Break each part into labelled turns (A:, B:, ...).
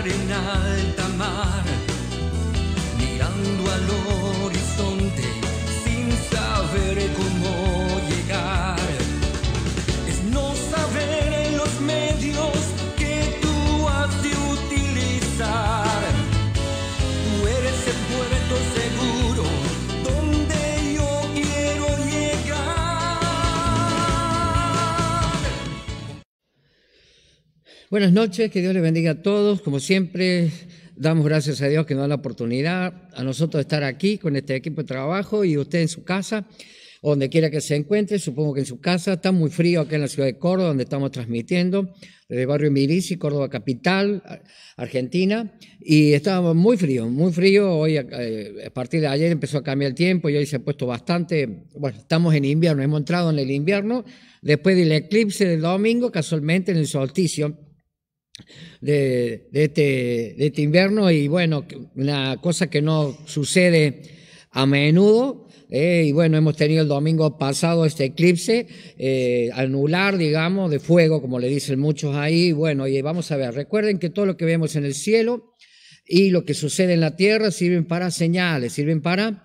A: starry night Buenas noches, que Dios les bendiga a todos. Como siempre, damos gracias a Dios que nos da la oportunidad a nosotros de estar aquí con este equipo de trabajo y usted en su casa, donde quiera que se encuentre, supongo que en su casa. Está muy frío aquí en la ciudad de Córdoba, donde estamos transmitiendo, desde el barrio milici Córdoba capital, Argentina. Y estaba muy frío, muy frío. Hoy, eh, a partir de ayer empezó a cambiar el tiempo y hoy se ha puesto bastante. Bueno, estamos en invierno, hemos entrado en el invierno después del eclipse del domingo, casualmente en el solsticio de, este, de este invierno y bueno, una cosa que no sucede a menudo. Eh, y bueno, hemos tenido el domingo pasado este eclipse eh, anular, digamos, de fuego, como le dicen muchos ahí. Bueno, y vamos a ver, recuerden que todo lo que vemos en el cielo y lo que sucede en la tierra sirven para señales, sirven para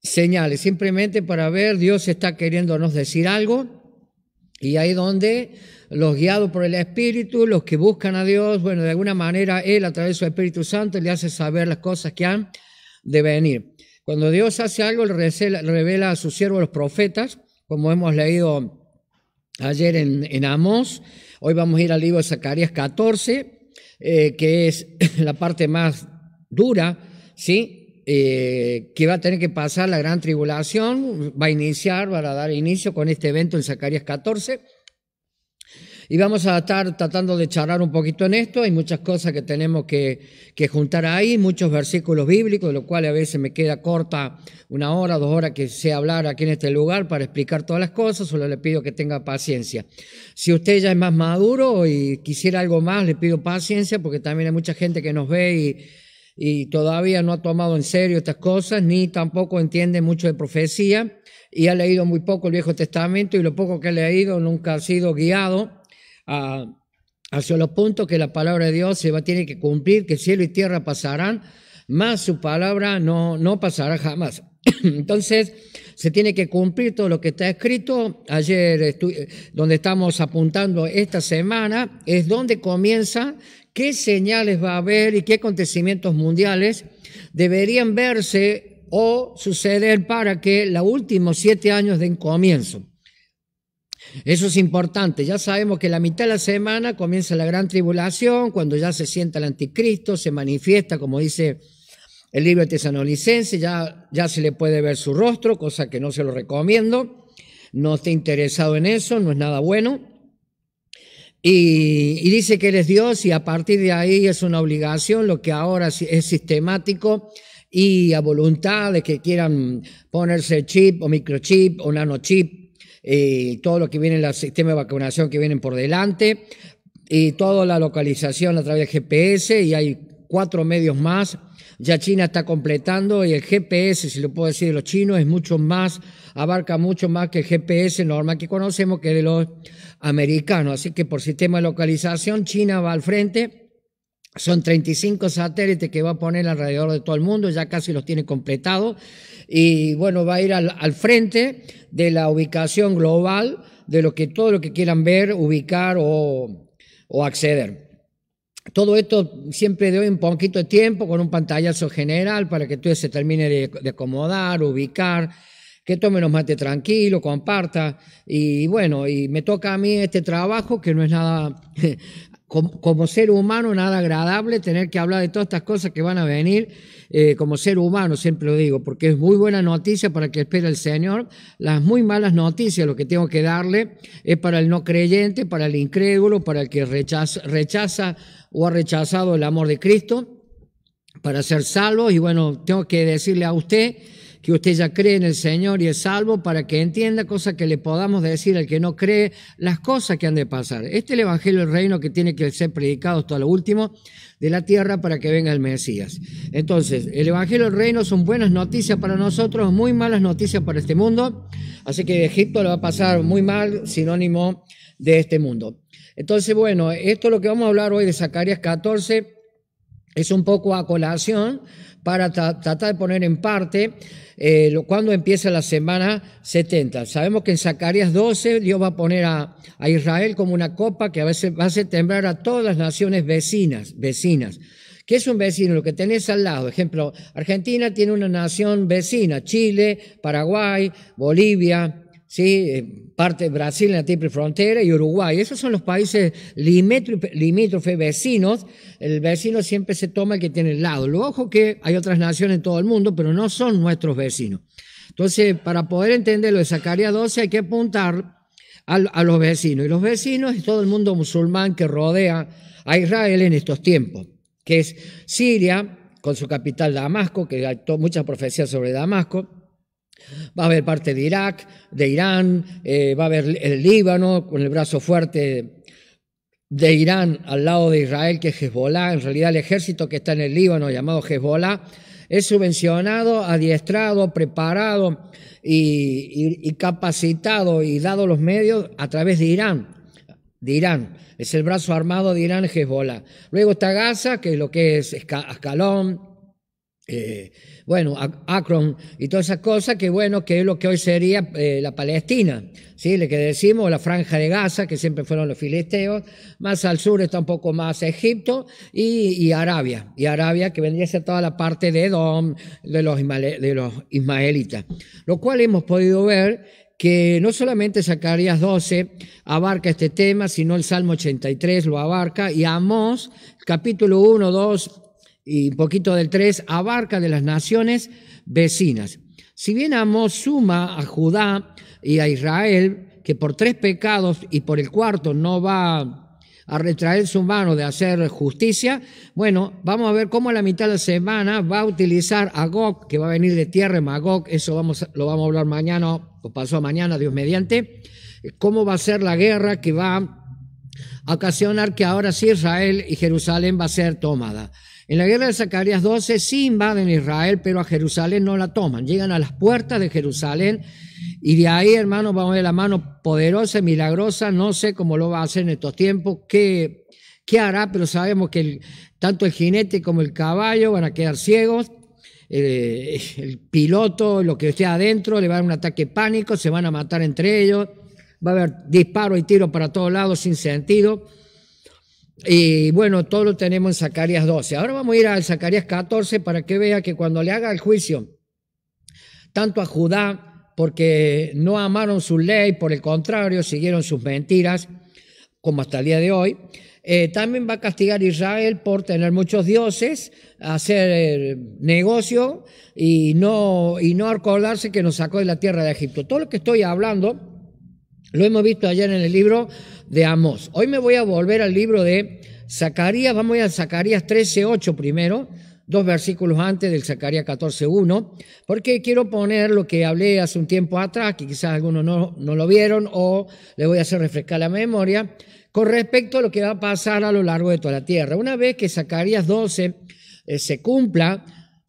A: señales, simplemente para ver, Dios está queriéndonos decir algo. Y ahí donde los guiados por el Espíritu, los que buscan a Dios, bueno, de alguna manera Él a través de su Espíritu Santo le hace saber las cosas que han de venir. Cuando Dios hace algo, él revela a sus siervos los profetas, como hemos leído ayer en, Amós. Hoy vamos a ir al libro de Zacarías 14, eh, que es la parte más dura, ¿sí? Eh, que va a tener que pasar la gran tribulación, va a iniciar, va a dar inicio con este evento en Zacarías 14. Y vamos a estar tratando de charlar un poquito en esto. Hay muchas cosas que tenemos que, que juntar ahí, muchos versículos bíblicos, de lo cual a veces me queda corta una hora, dos horas que sea hablar aquí en este lugar para explicar todas las cosas. Solo le pido que tenga paciencia. Si usted ya es más maduro y quisiera algo más, le pido paciencia porque también hay mucha gente que nos ve y y todavía no ha tomado en serio estas cosas, ni tampoco entiende mucho de profecía, y ha leído muy poco el Viejo Testamento, y lo poco que ha leído nunca ha sido guiado hacia los puntos que la palabra de Dios se va que cumplir, que cielo y tierra pasarán, más su palabra no, no pasará jamás. Entonces, se tiene que cumplir todo lo que está escrito. Ayer, donde estamos apuntando esta semana, es donde comienza qué señales va a haber y qué acontecimientos mundiales deberían verse o suceder para que los últimos siete años den comienzo. Eso es importante. Ya sabemos que la mitad de la semana comienza la gran tribulación, cuando ya se sienta el anticristo, se manifiesta, como dice el libro de tesanolicense, ya, ya se le puede ver su rostro, cosa que no se lo recomiendo. No esté interesado en eso, no es nada bueno. Y, y, dice que eres Dios y a partir de ahí es una obligación, lo que ahora es sistemático y a voluntad de que quieran ponerse chip o microchip o nanochip y eh, todo lo que viene en el sistema de vacunación que vienen por delante, y toda la localización a través de GPS y hay cuatro medios más. Ya China está completando y el GPS, si lo puedo decir de los chinos, es mucho más, abarca mucho más que el GPS normal que conocemos, que de los americanos. Así que por sistema de localización, China va al frente son 35 satélites que va a poner alrededor de todo el mundo, ya casi los tiene completados. Y bueno, va a ir al, frente de la ubicación global de lo que todo lo que quieran ver, ubicar o, o acceder. Todo esto siempre doy un poquito de tiempo con un pantallazo general para que tú se termine de, acomodar, ubicar, que tome los mate tranquilo, comparta. Y bueno, y me toca a mí este trabajo, que no es nada como, ser humano nada agradable tener que hablar de todas estas cosas que van a venir eh, como ser humano, siempre lo digo, porque es muy buena noticia para el que espera el Señor, las muy malas noticias, lo que tengo que darle es para el no creyente, para el incrédulo, para el que rechaza, o ha rechazado el amor de Cristo para ser salvo, y bueno, tengo que decirle a usted que usted ya cree en el Señor y es salvo, para que entienda cosas que le podamos decir al que no cree, las cosas que han de pasar. Este es el Evangelio del Reino que tiene que ser predicado hasta lo último de la tierra para que venga el Mesías. Entonces, el Evangelio del Reino son buenas noticias para nosotros, muy malas noticias para este mundo, así que Egipto lo va a pasar muy mal, sinónimo de este mundo. Entonces, bueno, esto es lo que vamos a hablar hoy de Zacarías 14, es un poco a colación para tratar de poner en parte eh, cuando empieza la semana 70. Sabemos que en Zacarías 12 Dios va a poner a, a Israel como una copa que a veces va a hacer temblar a todas las naciones vecinas, vecinas. ¿Qué es un vecino? Lo que tenés al lado. Ejemplo, Argentina tiene una nación vecina, Chile, Paraguay, Bolivia, ¿sí? Eh, parte de Brasil en la triple frontera y Uruguay. Esos son los países limítrofes vecinos. El vecino siempre se toma el que tiene el lado. Lo ojo que hay otras naciones en todo el mundo, pero no son nuestros vecinos. Entonces, para poder entender lo de Zacarías 12 hay que apuntar a, a los vecinos. Y los vecinos es todo el mundo musulmán que rodea a Israel en estos tiempos, que es Siria, con su capital Damasco, que hay muchas profecías sobre Damasco, Va a haber parte de Irak, de Irán, eh, va a haber el Líbano con el brazo fuerte de Irán al lado de Israel, que es Hezbollah. En realidad el ejército que está en el Líbano, llamado Hezbollah, es subvencionado, adiestrado, preparado y, capacitado y dado los medios a través de Irán de Irán, es el brazo armado de Irán, Hezbollah. Luego está Gaza, que es lo que es Ascalón, eh, bueno, Akron y todas esas cosas, que bueno, que es lo que hoy sería eh, la Palestina, ¿sí? Le que decimos, la franja de Gaza, que siempre fueron los filisteos, más al sur está un poco más Egipto y, Arabia, y Arabia que vendría a ser toda la parte de Edom, de los, de los ismaelitas, lo cual hemos podido ver que no solamente Zacarías 12 abarca este tema, sino el Salmo 83 lo abarca y Amós capítulo 1, 2 y un poquito del 3, abarca de las naciones vecinas. Si bien Amós suma a Judá y a Israel, que por tres pecados y por el cuarto no va a retraer su mano de hacer justicia, bueno, vamos a ver cómo a la mitad de la semana va a utilizar a Gog, que va a venir de tierra Magog, eso vamos, lo vamos a hablar mañana, o pasó mañana, Dios mediante, cómo va a ser la guerra que va a ocasionar que ahora sí Israel y Jerusalén va a ser tomada. En la guerra de Zacarías 12 sí invaden Israel, pero a Jerusalén no la toman. Llegan a las puertas de Jerusalén y de ahí, hermano, vamos a ver la mano poderosa y milagrosa. No sé cómo lo va a hacer en estos tiempos, qué, qué hará, pero sabemos que tanto el jinete como el caballo van a quedar ciegos. Eh, el piloto, lo que esté adentro, le va a dar un ataque pánico, se van a matar entre ellos. Va a haber disparos y tiros para todos lados sin sentido. Y bueno, todo lo tenemos en Zacarías 12. Ahora vamos a ir al Zacarías 14 para que vea que cuando le haga el juicio, tanto a Judá, porque no amaron su ley, por el contrario, siguieron sus mentiras, como hasta el día de hoy, eh, también va a castigar a Israel por tener muchos dioses, hacer eh, negocio y no, y no acordarse que nos sacó de la tierra de Egipto. Todo lo que estoy hablando lo hemos visto ayer en el libro de Amós. Hoy me voy a volver al libro de Zacarías, vamos a Zacarías a Zacarías 13.8 primero, dos versículos antes del Zacarías 14.1, porque quiero poner lo que hablé hace un tiempo atrás, que quizás algunos no, lo vieron o le voy a hacer refrescar la memoria, con respecto a lo que va a pasar a lo largo de toda la tierra. Una vez que Zacarías 12 eh, se cumpla,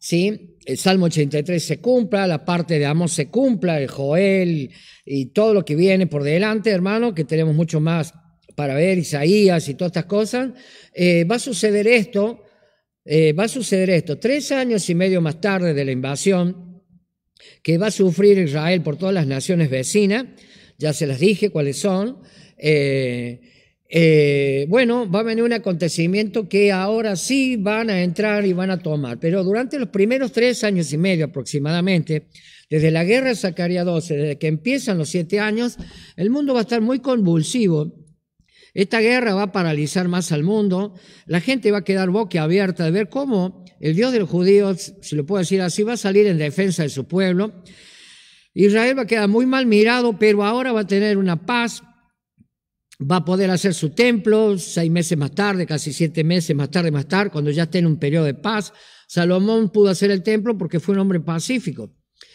A: ¿sí? El Salmo 83 se cumpla, la parte de Amós se cumpla, el Joel y todo lo que viene por delante, hermano, que tenemos mucho más para ver, Isaías y todas estas cosas, eh, va a suceder esto, eh, va a suceder esto, tres años y medio más tarde de la invasión que va a sufrir Israel por todas las naciones vecinas, ya se las dije cuáles son, eh, eh, bueno, va a venir un acontecimiento que ahora sí van a entrar y van a tomar, pero durante los primeros tres años y medio aproximadamente, desde la guerra de Zacarías 12, desde que empiezan los siete años, el mundo va a estar muy convulsivo. Esta guerra va a paralizar más al mundo, la gente va a quedar abierta de ver cómo el Dios del judío, si lo puedo decir así, va a salir en defensa de su pueblo. Israel va a quedar muy mal mirado, pero ahora va a tener una paz va a poder hacer su templo seis meses más tarde, casi siete meses más tarde, más tarde, cuando ya esté en un periodo de paz. Salomón pudo hacer el templo porque fue un hombre pacífico.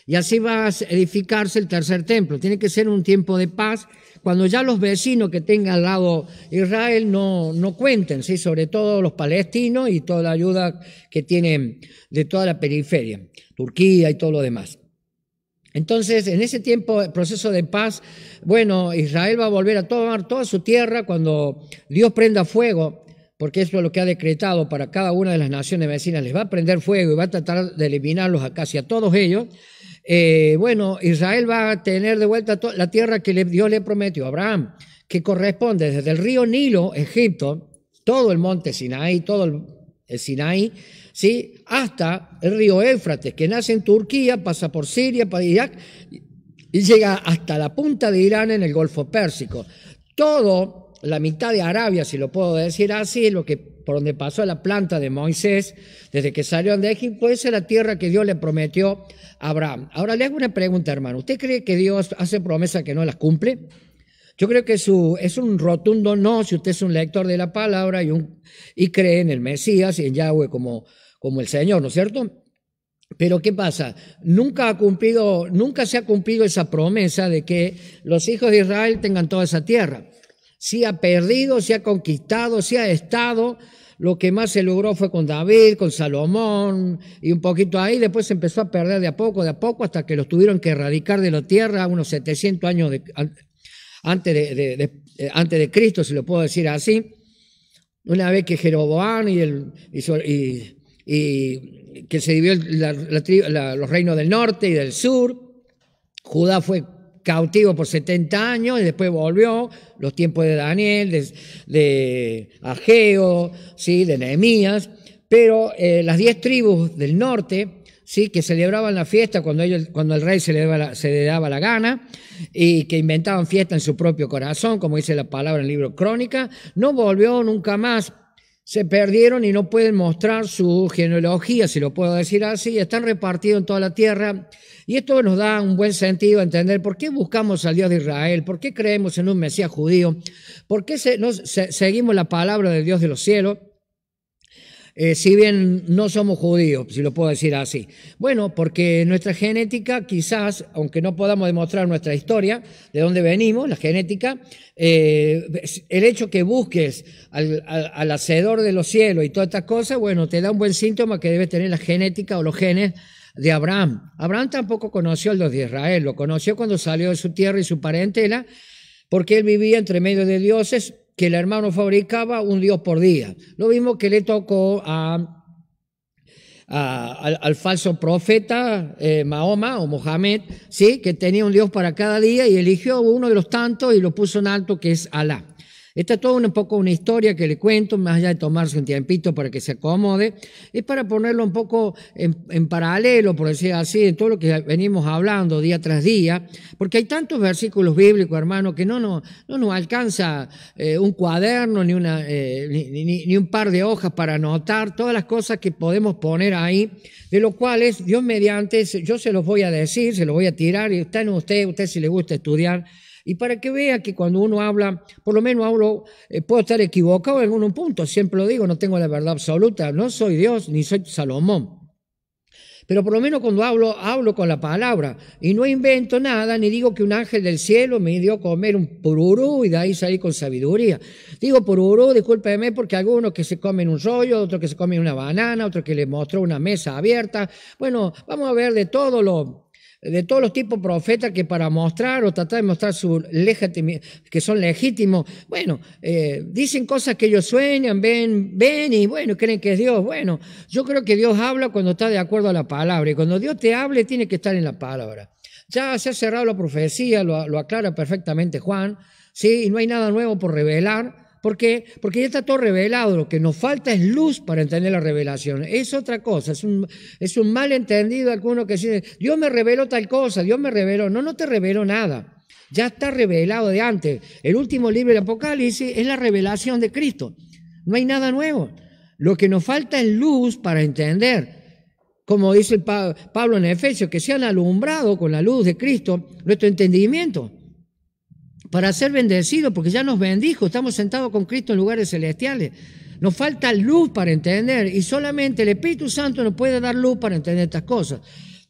A: Y así va a edificarse el tercer templo. Tiene que ser un tiempo de paz, cuando ya los vecinos que tengan al lado Israel no, no cuenten, ¿sí? sobre todo los palestinos y toda la ayuda que tienen de toda la periferia, Turquía y todo lo demás. Entonces, en ese tiempo, el proceso de paz, bueno, Israel va a volver a tomar toda su tierra cuando Dios prenda fuego, porque eso es lo que ha decretado para cada una de las naciones vecinas, les va a prender fuego y va a tratar de eliminarlos a casi a todos ellos. Eh, bueno, Israel va a tener de vuelta la tierra que Dios le prometió a Abraham, que corresponde desde el río Nilo, Egipto, todo el monte Sinaí, todo el Sinaí, ¿sí? hasta el río Éfrates, que nace en Turquía, pasa por Siria, para Irak y llega hasta la punta de Irán en el Golfo Pérsico. Todo, la mitad de Arabia, si lo puedo decir así, es lo que por donde pasó la planta de Moisés, desde que salió de Egipto, esa es la tierra que Dios le prometió a Abraham. Ahora le hago una pregunta, hermano. ¿Usted cree que Dios hace promesas que no las cumple? Yo creo que su, es un rotundo no si usted es un lector de la palabra y, y cree en el Mesías y en Yahweh como como el Señor, ¿no es cierto? Pero ¿qué pasa? Nunca, ha cumplido, nunca se ha cumplido esa promesa de que los hijos de Israel tengan toda esa tierra. Si ha perdido, si ha conquistado, si ha estado, lo que más se logró fue con David, con Salomón y un poquito ahí, después se empezó a perder de a poco, de a poco, hasta que los tuvieron que erradicar de la tierra unos 700 años antes, de, eh, antes de Cristo, si lo puedo decir así. Una vez que Jeroboán y, el, y y que se dividió los reinos del norte y del sur. Judá fue cautivo por 70 años y después volvió, los tiempos de Daniel, de, Ageo, ¿sí? de Nehemías, pero eh, las diez tribus del norte, ¿sí? que celebraban la fiesta cuando, ellos, cuando el rey se le, daba la, se le daba la gana y que inventaban fiesta en su propio corazón, como dice la palabra en el libro Crónica, no volvió nunca más se perdieron y no pueden mostrar su genealogía, si lo puedo decir así, están repartidos en toda la tierra. Y esto nos da un buen sentido entender por qué buscamos al Dios de Israel, por qué creemos en un Mesías judío, por qué seguimos la palabra del Dios de los cielos eh, si bien no somos judíos, si lo puedo decir así. Bueno, porque nuestra genética quizás, aunque no podamos demostrar nuestra historia, de dónde venimos, la genética, eh, el hecho que busques al, hacedor de los cielos y todas estas cosas, bueno, te da un buen síntoma que debe tener la genética o los genes de Abraham. Abraham tampoco conoció al Dios de Israel, lo conoció cuando salió de su tierra y su parentela, porque él vivía entre medio de dioses que el hermano fabricaba un dios por día. Lo mismo que le tocó a, al, falso profeta eh, Mahoma o Mohamed, ¿sí? que tenía un dios para cada día y eligió uno de los tantos y lo puso en alto que es Alá. Esta es toda un poco una historia que le cuento, más allá de tomarse un tiempito para que se acomode, es para ponerlo un poco en, paralelo, por decir así, en todo lo que venimos hablando día tras día, porque hay tantos versículos bíblicos, hermano, que no nos no, alcanza eh, un cuaderno eh, ni, ni, un par de hojas para anotar todas las cosas que podemos poner ahí, de lo cuales Dios mediante, yo se los voy a decir, se los voy a tirar, y ustedes usted si le gusta estudiar y para que vea que cuando uno habla, por lo menos hablo, eh, puedo estar equivocado en algún punto, siempre lo digo, no tengo la verdad absoluta, no soy Dios ni soy Salomón. Pero por lo menos cuando hablo, hablo con la palabra y no invento nada, ni digo que un ángel del cielo me dio a comer un pururú y de ahí salí con sabiduría. Digo pururú, discúlpeme, porque algunos que se comen un rollo, otros que se comen una banana, otros que le mostró una mesa abierta. Bueno, vamos a ver de todo lo de todos los tipos profetas que para mostrar o tratar de mostrar su que son legítimos, bueno, eh, dicen cosas que ellos sueñan, ven, ven y bueno, creen que es Dios. Bueno, yo creo que Dios habla cuando está de acuerdo a la palabra y cuando Dios te hable tiene que estar en la palabra. Ya se ha cerrado la profecía, lo, lo aclara perfectamente Juan, ¿sí? y no hay nada nuevo por revelar. ¿Por qué? Porque ya está todo revelado. Lo que nos falta es luz para entender la revelación. Es otra cosa. Es un, es un malentendido alguno que dice, Dios me reveló tal cosa, Dios me reveló. No, no te reveló nada. Ya está revelado de antes. El último libro del Apocalipsis es la revelación de Cristo. No hay nada nuevo. Lo que nos falta es luz para entender como dice Pablo en Efesios, que se han alumbrado con la luz de Cristo nuestro entendimiento para ser bendecidos, porque ya nos bendijo, estamos sentados con Cristo en lugares celestiales. Nos falta luz para entender y solamente el Espíritu Santo nos puede dar luz para entender estas cosas.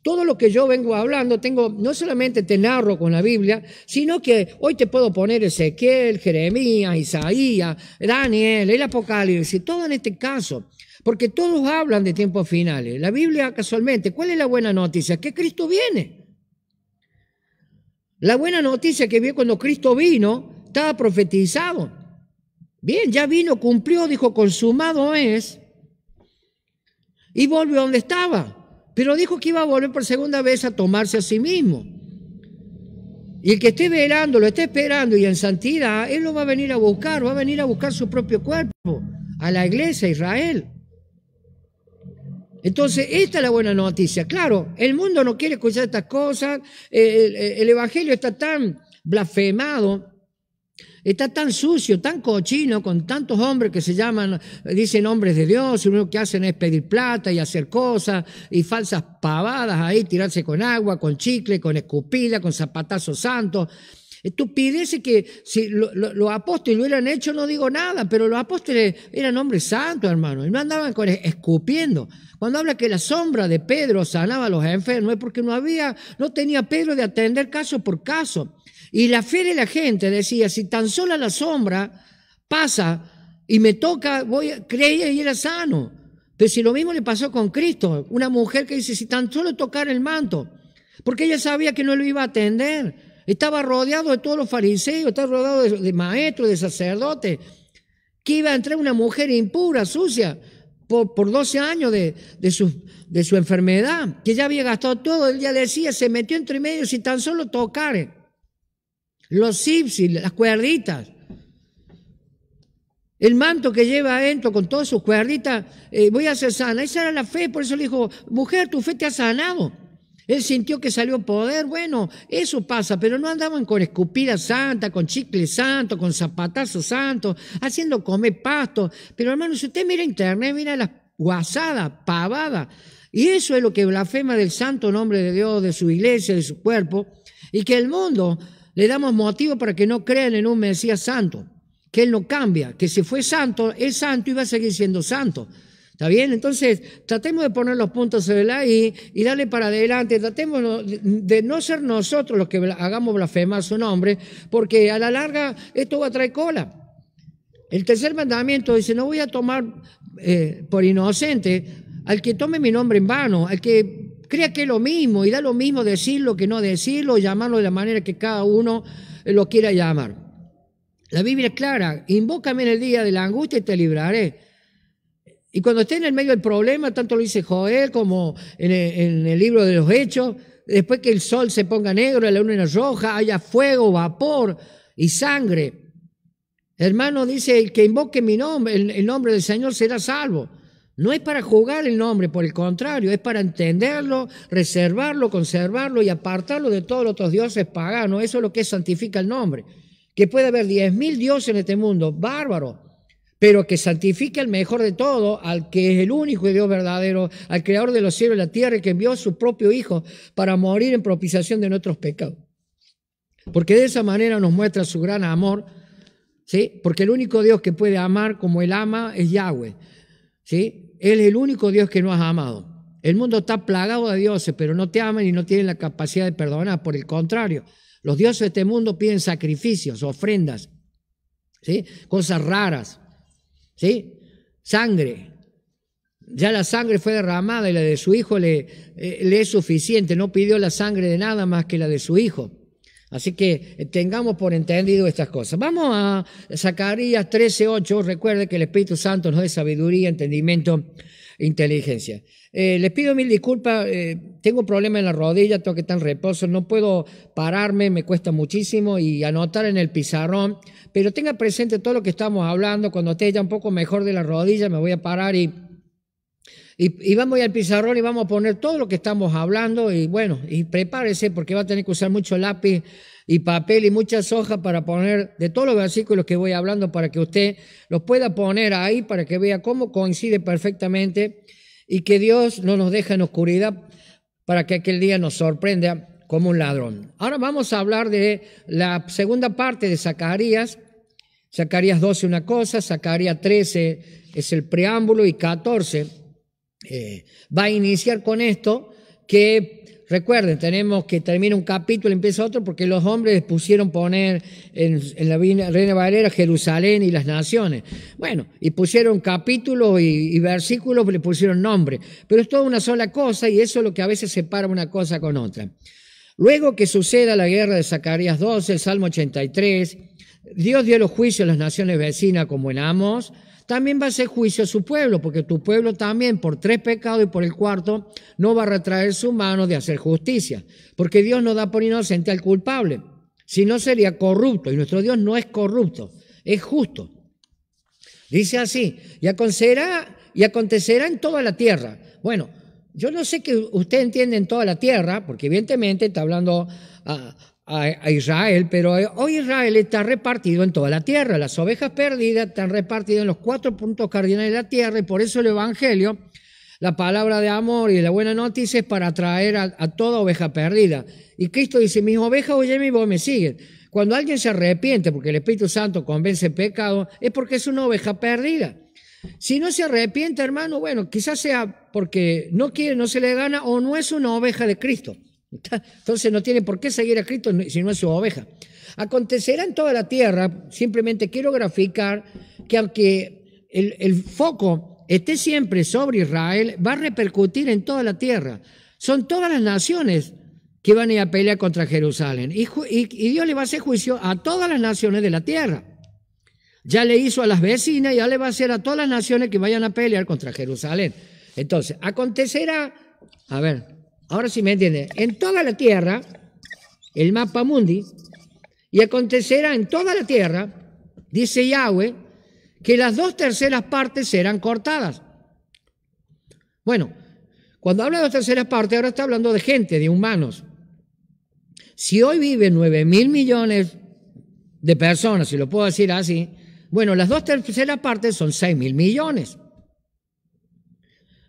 A: Todo lo que yo vengo hablando, tengo, no solamente te narro con la Biblia, sino que hoy te puedo poner Ezequiel, Jeremías, Isaías, Daniel, el Apocalipsis, todo en este caso, porque todos hablan de tiempos finales. La Biblia casualmente, ¿cuál es la buena noticia? Que Cristo viene. La buena noticia que vio cuando Cristo vino estaba profetizado. Bien, ya vino, cumplió, dijo, consumado es. Y volvió donde estaba. Pero dijo que iba a volver por segunda vez a tomarse a sí mismo. Y el que esté velando, lo esté esperando y en santidad, él lo va a venir a buscar, va a venir a buscar su propio cuerpo, a la iglesia, de Israel. Entonces, esta es la buena noticia. Claro, el mundo no quiere escuchar estas cosas, eh, eh, el, Evangelio está tan blasfemado, está tan sucio, tan cochino, con tantos hombres que se llaman, dicen hombres de Dios, y uno que hacen es pedir plata y hacer cosas, y falsas pavadas ahí, tirarse con agua, con chicle, con escupida, con zapatazos santos. Estupideces eh, que si los apóstoles lo hubieran hecho, no digo nada, pero los apóstoles eran hombres santos, hermano, y no andaban con, escupiendo. Cuando habla que la sombra de Pedro sanaba a los enfermos, es porque no había, no tenía Pedro de atender caso por caso. Y la fe de la gente decía, si tan solo la sombra pasa y me toca, voy, creía y era sano. Pero si lo mismo le pasó con Cristo, una mujer que dice, si tan solo tocar el manto, porque ella sabía que no lo iba a atender. Estaba rodeado de todos los fariseos, estaba rodeado de, maestros, de sacerdotes, que iba a entrar una mujer impura, sucia, por, por 12 años de, de, su, de su enfermedad, que ya había gastado todo. Él ya decía, se metió entre medio si tan solo tocar eh, los y las cuerditas. El manto que lleva adentro con todas sus cuerditas, eh, voy a ser sana. Esa era la fe, por eso le dijo, mujer, tu fe te ha sanado. Él sintió que salió poder. Bueno, eso pasa, pero no andaban con escupida santa, con chicle santo, con zapatazos santo, haciendo comer pasto. Pero hermano, si usted mira internet, mira las guasadas, pavadas. Y eso es lo que blasfema del santo nombre de Dios, de su iglesia, de su cuerpo. Y que el mundo le damos motivo para que no crean en un Mesías santo, que Él no cambia, que si fue santo, es santo y va a seguir siendo santo. ¿Está bien? Entonces, tratemos de poner los puntos sobre la I y darle para adelante. Tratemos de no ser nosotros los que hagamos blasfemar su nombre, porque a la larga esto va a traer cola. El tercer mandamiento dice, no voy a tomar eh, por inocente al que tome mi nombre en vano, al que crea que es lo mismo y da lo mismo decirlo que no decirlo, llamarlo de la manera que cada uno eh, lo quiera llamar. La Biblia es clara, invócame en el día de la angustia y te libraré y cuando esté en el medio del problema, tanto lo dice Joel como en el, libro de los Hechos, después que el sol se ponga negro, la luna roja, haya fuego, vapor y sangre. Hermano, dice, el que invoque mi nombre, el, nombre del Señor será salvo. No es para jugar el nombre, por el contrario, es para entenderlo, reservarlo, conservarlo y apartarlo de todos los otros dioses paganos. Eso es lo que santifica el nombre. Que puede haber diez mil dioses en este mundo, bárbaro, pero que santifique al mejor de todo, al que es el único Dios verdadero, al creador de los cielos y la tierra, y que envió a su propio Hijo para morir en propiciación de nuestros pecados. Porque de esa manera nos muestra su gran amor, ¿sí? Porque el único Dios que puede amar como Él ama es Yahweh, ¿sí? Él es el único Dios que no has amado. El mundo está plagado de dioses, pero no te aman y no tienen la capacidad de perdonar. Por el contrario, los dioses de este mundo piden sacrificios, ofrendas, ¿sí? Cosas raras. ¿sí? Sangre. Ya la sangre fue derramada y la de su hijo eh, le, es suficiente. No pidió la sangre de nada más que la de su hijo. Así que eh, tengamos por entendido estas cosas. Vamos a Zacarías 13:8. Recuerde que el Espíritu Santo nos dé sabiduría, entendimiento inteligencia. Eh, les pido mil disculpas, tengo eh, tengo problema en la rodilla, tengo que estar en reposo, no puedo pararme, me cuesta muchísimo y anotar en el pizarrón, pero tenga presente todo lo que estamos hablando, cuando esté ya un poco mejor de la rodilla me voy a parar y... Y, vamos al pizarrón y vamos a poner todo lo que estamos hablando y bueno, y prepárese porque va a tener que usar mucho lápiz y papel y muchas hojas para poner de todos los versículos que voy hablando para que usted los pueda poner ahí para que vea cómo coincide perfectamente y que Dios no nos deja en oscuridad para que aquel día nos sorprenda como un ladrón. Ahora vamos a hablar de la segunda parte de Zacarías. Zacarías 12 una cosa, Zacarías 13 es el preámbulo y 14 eh, va a iniciar con esto que Recuerden, tenemos que termina un capítulo y empieza otro porque los hombres pusieron poner en, la Reina Valera Jerusalén y las naciones. Bueno, y pusieron capítulos y, y versículos, le pusieron nombre. Pero es toda una sola cosa y eso es lo que a veces separa una cosa con otra. Luego que suceda la guerra de Zacarías 12, el Salmo 83, Dios dio los juicios a las naciones vecinas como en Amos, también va a ser juicio a su pueblo, porque tu pueblo también por tres pecados y por el cuarto no va a retraer su mano de hacer justicia, porque Dios no da por inocente al culpable, si no sería corrupto, y nuestro Dios no es corrupto, es justo. Dice así, y acontecerá, y acontecerá en toda la tierra. Bueno, yo no sé que usted entiende en toda la tierra, porque evidentemente está hablando a, ah, a, Israel, pero eh, hoy Israel está repartido en toda la tierra. Las ovejas perdidas están repartidas en los cuatro puntos cardinales de la tierra y por eso el Evangelio, la palabra de amor y la buena noticia es para atraer a, toda oveja perdida. Y Cristo dice, mis ovejas oye, mi voz, me siguen. Cuando alguien se arrepiente porque el Espíritu Santo convence el pecado, es porque es una oveja perdida. Si no se arrepiente, hermano, bueno, quizás sea porque no quiere, no se le gana o no es una oveja de Cristo. Entonces no tiene por qué seguir a Cristo si no es su oveja. Acontecerá en toda la tierra, simplemente quiero graficar que aunque el, foco esté siempre sobre Israel, va a repercutir en toda la tierra. Son todas las naciones que van a ir a pelear contra Jerusalén. Y, y, y, Dios le va a hacer juicio a todas las naciones de la tierra. Ya le hizo a las vecinas, ya le va a hacer a todas las naciones que vayan a pelear contra Jerusalén. Entonces, acontecerá, a ver, Ahora sí me entiende. En toda la tierra, el mapa mundi, y acontecerá en toda la tierra, dice Yahweh, que las dos terceras partes serán cortadas. Bueno, cuando habla de dos terceras partes, ahora está hablando de gente, de humanos. Si hoy viven 9 mil millones de personas, si lo puedo decir así, bueno, las dos terceras partes son 6 mil millones.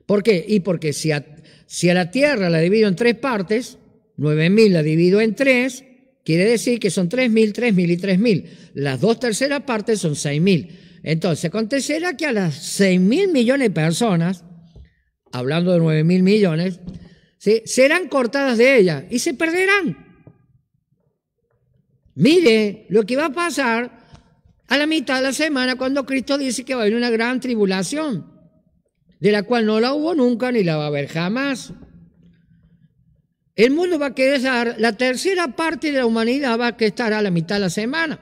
A: ¿Por qué? Y porque si a, si a la Tierra la divido en tres partes, mil la divido en tres, quiere decir que son tres mil y mil. Las dos terceras partes son mil. Entonces, acontecerá que a las mil millones de personas, hablando de mil millones, ¿sí? serán cortadas de ella y se perderán. Mire lo que va a pasar a la mitad de la semana cuando Cristo dice que va a haber una gran tribulación de la cual no la hubo nunca ni la va a haber jamás. El mundo va a quedar, la tercera parte de la humanidad va a quedar a la mitad de la semana.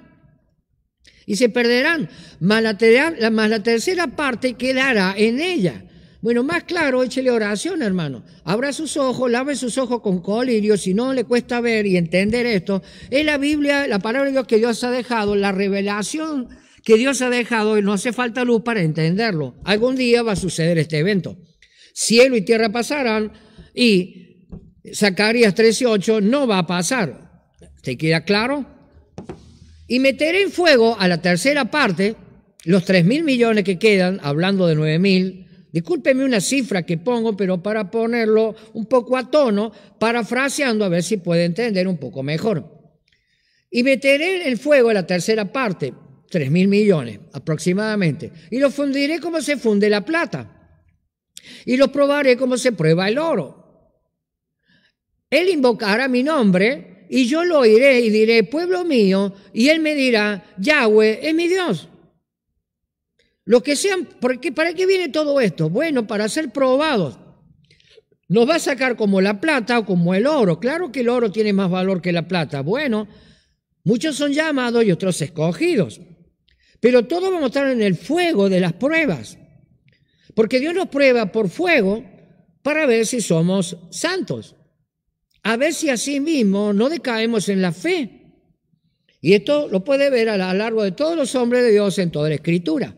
A: Y se perderán, más la, más la tercera parte quedará en ella. Bueno, más claro, échele oración, hermano. Abra sus ojos, lave sus ojos con colirio, si no le cuesta ver y entender esto. Es la Biblia, la palabra de Dios que Dios ha dejado, la revelación que Dios ha dejado y no hace falta luz para entenderlo. Algún día va a suceder este evento. Cielo y tierra pasarán y Zacarías 13:8 no va a pasar. ¿Te queda claro? Y meteré en fuego a la tercera parte los 3 mil millones que quedan, hablando de 9 mil. Discúlpeme una cifra que pongo, pero para ponerlo un poco a tono, parafraseando a ver si puede entender un poco mejor. Y meteré en fuego a la tercera parte, 3 mil millones aproximadamente. Y lo fundiré como se funde la plata. Y lo probaré como se prueba el oro. Él invocará mi nombre y yo lo oiré y diré, pueblo mío, y él me dirá, Yahweh es mi Dios. Los que sean, porque, ¿para qué viene todo esto? Bueno, para ser probados. Nos va a sacar como la plata o como el oro. Claro que el oro tiene más valor que la plata. Bueno, muchos son llamados y otros escogidos. Pero todo vamos a estar en el fuego de las pruebas. Porque Dios nos prueba por fuego para ver si somos santos. A ver si así mismo no decaemos en la fe. Y esto lo puede ver a lo largo de todos los hombres de Dios en toda la escritura.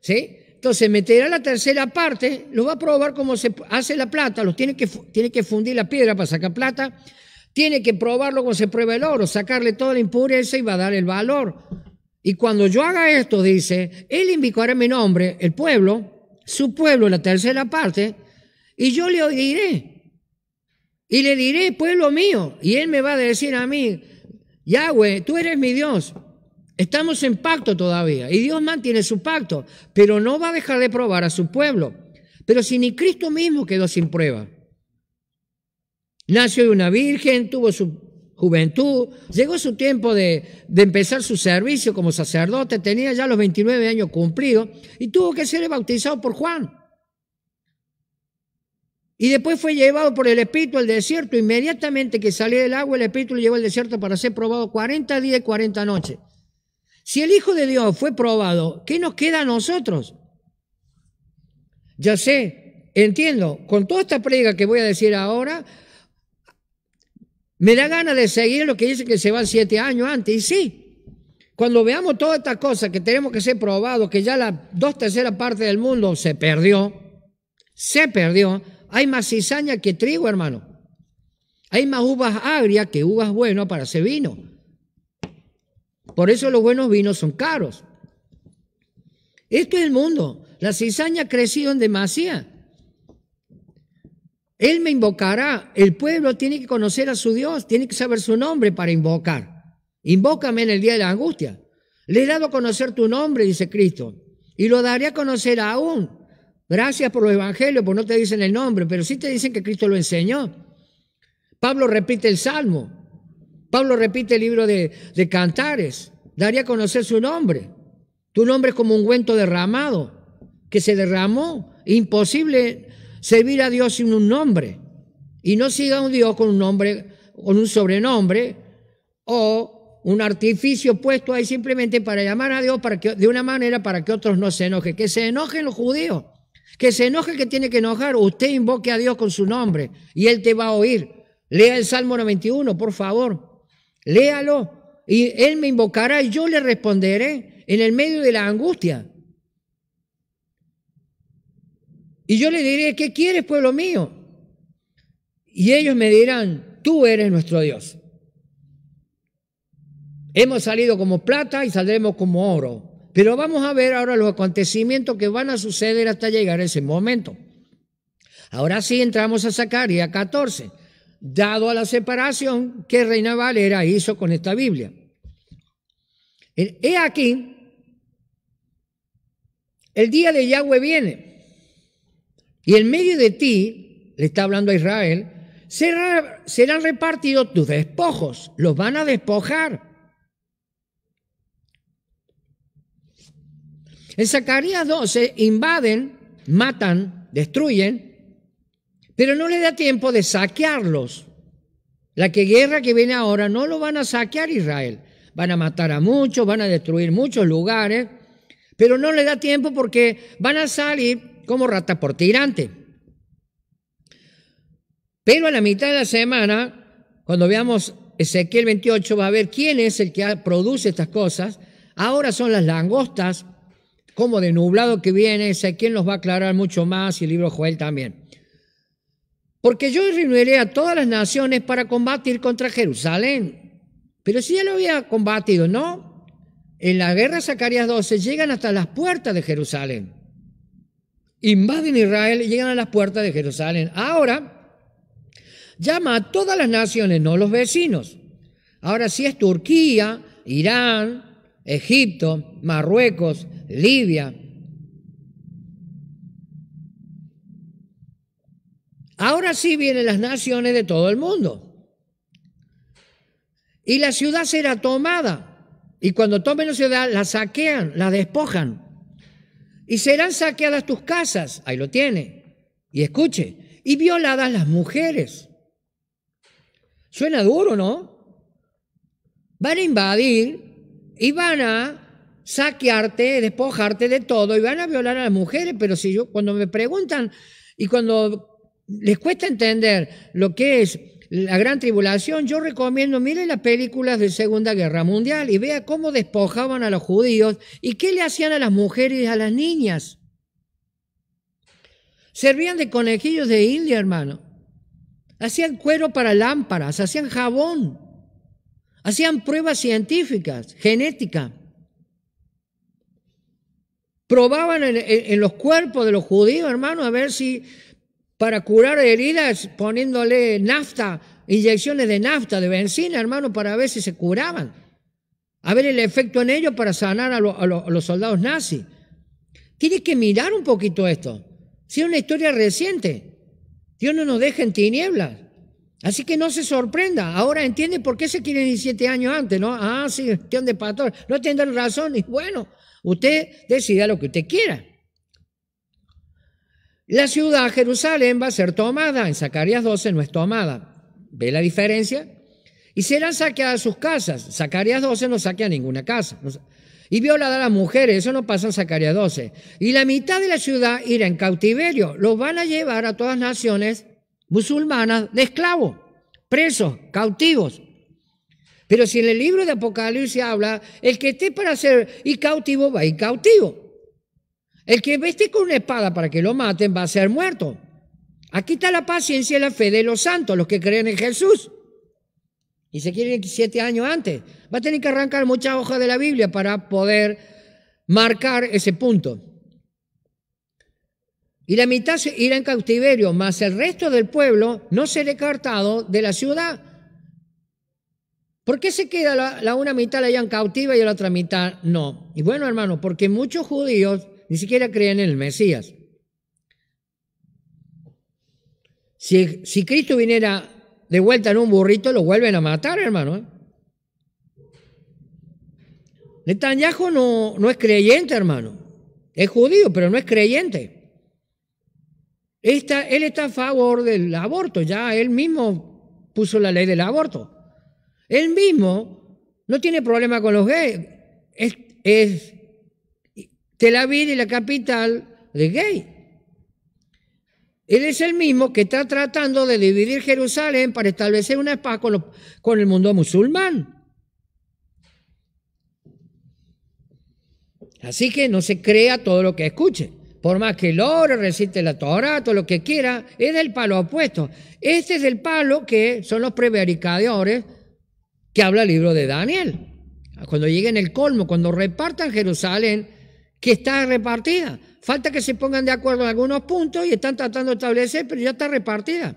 A: ¿Sí? Entonces meterá la tercera parte, lo va a probar como se hace la plata, los tiene que, tiene que fundir la piedra para sacar plata, tiene que probarlo como se prueba el oro, sacarle toda la impureza y va a dar el valor. Y cuando yo haga esto, dice, él invocará mi nombre, el pueblo, su pueblo, la tercera parte, y yo le oiré. Y le diré, pueblo mío, y él me va a decir a mí, Yahweh, tú eres mi Dios. Estamos en pacto todavía, y Dios mantiene su pacto, pero no va a dejar de probar a su pueblo. Pero si ni Cristo mismo quedó sin prueba. Nació de una virgen, tuvo su juventud. Llegó su tiempo de, de, empezar su servicio como sacerdote, tenía ya los 29 años cumplidos y tuvo que ser bautizado por Juan. Y después fue llevado por el Espíritu al desierto. Inmediatamente que salió del agua, el Espíritu lo llevó al desierto para ser probado 40 días y 40 noches. Si el Hijo de Dios fue probado, ¿qué nos queda a nosotros? Ya sé, entiendo, con toda esta prega que voy a decir ahora, me da ganas de seguir lo que dice que se van siete años antes. Y sí, cuando veamos todas estas cosas que tenemos que ser probados, que ya la dos terceras partes del mundo se perdió, se perdió, hay más cizaña que trigo, hermano. Hay más uvas agrias que uvas buenas para hacer vino. Por eso los buenos vinos son caros. Esto es el mundo. La cizaña crecido en demasía. Él me invocará. El pueblo tiene que conocer a su Dios, tiene que saber su nombre para invocar. Invócame en el día de la angustia. Le he dado a conocer tu nombre, dice Cristo, y lo daré a conocer aún. Gracias por los evangelios, porque no te dicen el nombre, pero sí te dicen que Cristo lo enseñó. Pablo repite el Salmo. Pablo repite el libro de, de Cantares. Daría a conocer su nombre. Tu nombre es como un ungüento derramado, que se derramó. Imposible servir a Dios sin un nombre. Y no siga un Dios con un nombre, con un sobrenombre o un artificio puesto ahí simplemente para llamar a Dios para que, de una manera para que otros no se enojen. Que se enojen los judíos. Que se enoje que tiene que enojar. Usted invoque a Dios con su nombre y Él te va a oír. Lea el Salmo 91, por favor. Léalo. Y Él me invocará y yo le responderé en el medio de la angustia. Y yo le diré, ¿qué quieres, pueblo mío? Y ellos me dirán, tú eres nuestro Dios. Hemos salido como plata y saldremos como oro. Pero vamos a ver ahora los acontecimientos que van a suceder hasta llegar a ese momento. Ahora sí entramos a Zacarías 14, dado a la separación que Reina Valera hizo con esta Biblia. He aquí, el día de Yahweh viene y en medio de ti, le está hablando a Israel, serán repartidos tus despojos, los van a despojar. En Zacarías 12 eh, invaden, matan, destruyen, pero no le da tiempo de saquearlos. La que guerra que viene ahora no lo van a saquear Israel. Van a matar a muchos, van a destruir muchos lugares, pero no le da tiempo porque van a salir como rata por tirante. Pero a la mitad de la semana, cuando veamos Ezequiel 28, va a ver quién es el que produce estas cosas. Ahora son las langostas, como de nublado que viene, Ezequiel nos va a aclarar mucho más y el libro Joel también. Porque yo reuniré a todas las naciones para combatir contra Jerusalén. Pero si ya lo había combatido, ¿no? En la guerra Zacarías 12 llegan hasta las puertas de Jerusalén invaden Israel y llegan a las puertas de Jerusalén. Ahora, llama a todas las naciones, no los vecinos. Ahora sí es Turquía, Irán, Egipto, Marruecos, Libia. Ahora sí vienen las naciones de todo el mundo. Y la ciudad será tomada. Y cuando tomen la ciudad, la saquean, la despojan y serán saqueadas tus casas, ahí lo tiene, y escuche, y violadas las mujeres. Suena duro, ¿no? Van a invadir y van a saquearte, despojarte de todo y van a violar a las mujeres, pero si yo cuando me preguntan y cuando les cuesta entender lo que es la gran tribulación, yo recomiendo, mire las películas de Segunda Guerra Mundial y vea cómo despojaban a los judíos y qué le hacían a las mujeres y a las niñas. Servían de conejillos de India, hermano. Hacían cuero para lámparas, hacían jabón, hacían pruebas científicas, genética. Probaban en los cuerpos de los judíos, hermano, a ver si para curar heridas poniéndole nafta, inyecciones de nafta, de benzina, hermano, para ver si se curaban. A ver el efecto en ellos para sanar a, los soldados nazis. Tienes que mirar un poquito esto. Si es una historia reciente, Dios no nos deja en tinieblas. Así que no se sorprenda. Ahora entiende por qué se quiere 17 años antes, ¿no? Ah, sí, cuestión de pastor. No tendrán razón. Y bueno, usted decida lo que usted quiera. La ciudad Jerusalén va a ser tomada, en Zacarías 12 no es tomada. ¿Ve la diferencia? Y serán saqueadas sus casas. Zacarías 12 no saquea ninguna casa. Y violada a las mujeres, eso no pasa en Zacarías 12. Y la mitad de la ciudad irá en cautiverio. Los van a llevar a todas naciones musulmanas de esclavos, presos, cautivos. Pero si en el libro de Apocalipsis habla, el que esté para ser y cautivo va a ir cautivo. El que veste con una espada para que lo maten va a ser muerto. Aquí está la paciencia y la fe de los santos, los que creen en Jesús. Y se quieren que siete años antes. Va a tener que arrancar muchas hojas de la Biblia para poder marcar ese punto. Y la mitad irá en cautiverio, más el resto del pueblo no será cartado de la ciudad. ¿Por qué se queda la, una mitad la en cautiva y la otra mitad no? Y bueno, hermano, porque muchos judíos ni siquiera creen en el Mesías. Si, Cristo viniera de vuelta en un burrito, lo vuelven a matar, hermano. ¿eh? Netanyahu no, no es creyente, hermano. Es judío, pero no es creyente. él está a favor del aborto, ya él mismo puso la ley del aborto. Él mismo no tiene problema con los gays. es Tel Aviv y la capital de Gay. Él es el mismo que está tratando de dividir Jerusalén para establecer una paz con, con el mundo musulmán. Así que no se crea todo lo que escuche. Por más que lore, oro resiste la Torah, todo lo que quiera, es del palo opuesto. Este es el palo que son los prevaricadores que habla el libro de Daniel. Cuando lleguen el colmo, cuando repartan Jerusalén, que está repartida. Falta que se pongan de acuerdo en algunos puntos y están tratando de establecer, pero ya está repartida.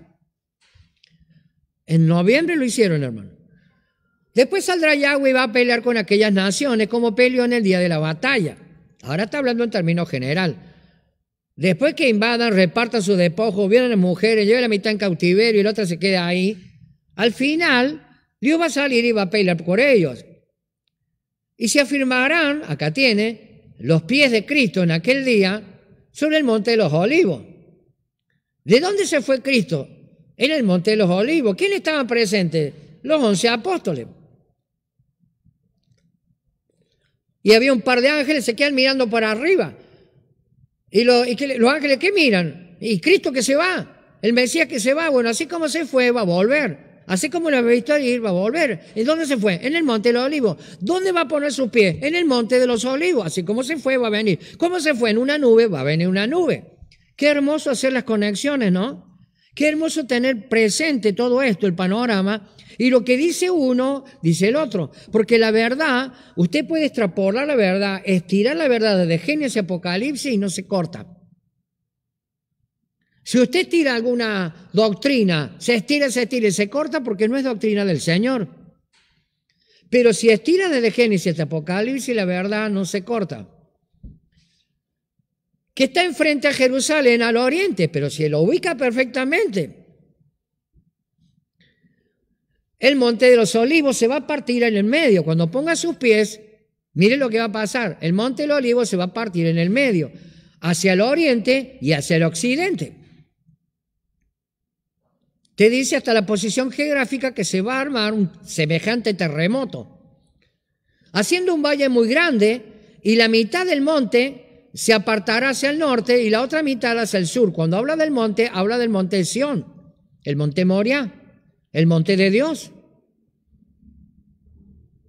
A: En noviembre lo hicieron, hermano. Después saldrá Yahweh y va a pelear con aquellas naciones como peleó en el día de la batalla. Ahora está hablando en términos general. Después que invadan, repartan sus despojos, vienen las mujeres, lleven la mitad en cautiverio y la otra se queda ahí. Al final, Dios va a salir y va a pelear por ellos. Y se afirmarán, acá tiene, los pies de Cristo en aquel día sobre el monte de los olivos. ¿De dónde se fue Cristo? En el monte de los olivos. ¿Quién estaban presentes? Los once apóstoles. Y había un par de ángeles, se quedan mirando para arriba. ¿Y, los ángeles qué miran? Y Cristo que se va, el Mesías que se va. Bueno, así como se fue, va a volver. Así como lo había visto ir, va a volver. ¿Y dónde se fue? En el monte de los olivos. ¿Dónde va a poner sus pies? En el monte de los olivos. Así como se fue, va a venir. ¿Cómo se fue? En una nube, va a venir una nube. Qué hermoso hacer las conexiones, ¿no? Qué hermoso tener presente todo esto, el panorama, y lo que dice uno, dice el otro. Porque la verdad, usted puede extrapolar la verdad, estirar la verdad de Génesis a Apocalipsis y no se corta. Si usted tira alguna doctrina, se estira, se estira y se corta porque no es doctrina del Señor. Pero si estira desde Génesis hasta Apocalipsis, la verdad no se corta. Que está enfrente a Jerusalén, al oriente, pero si lo ubica perfectamente. El monte de los olivos se va a partir en el medio. Cuando ponga sus pies, mire lo que va a pasar. El monte de los olivos se va a partir en el medio, hacia el oriente y hacia el occidente. Te dice hasta la posición geográfica que se va a armar un semejante terremoto. Haciendo un valle muy grande y la mitad del monte se apartará hacia el norte y la otra mitad hacia el sur. Cuando habla del monte, habla del monte de Sión, el monte Moria, el monte de Dios,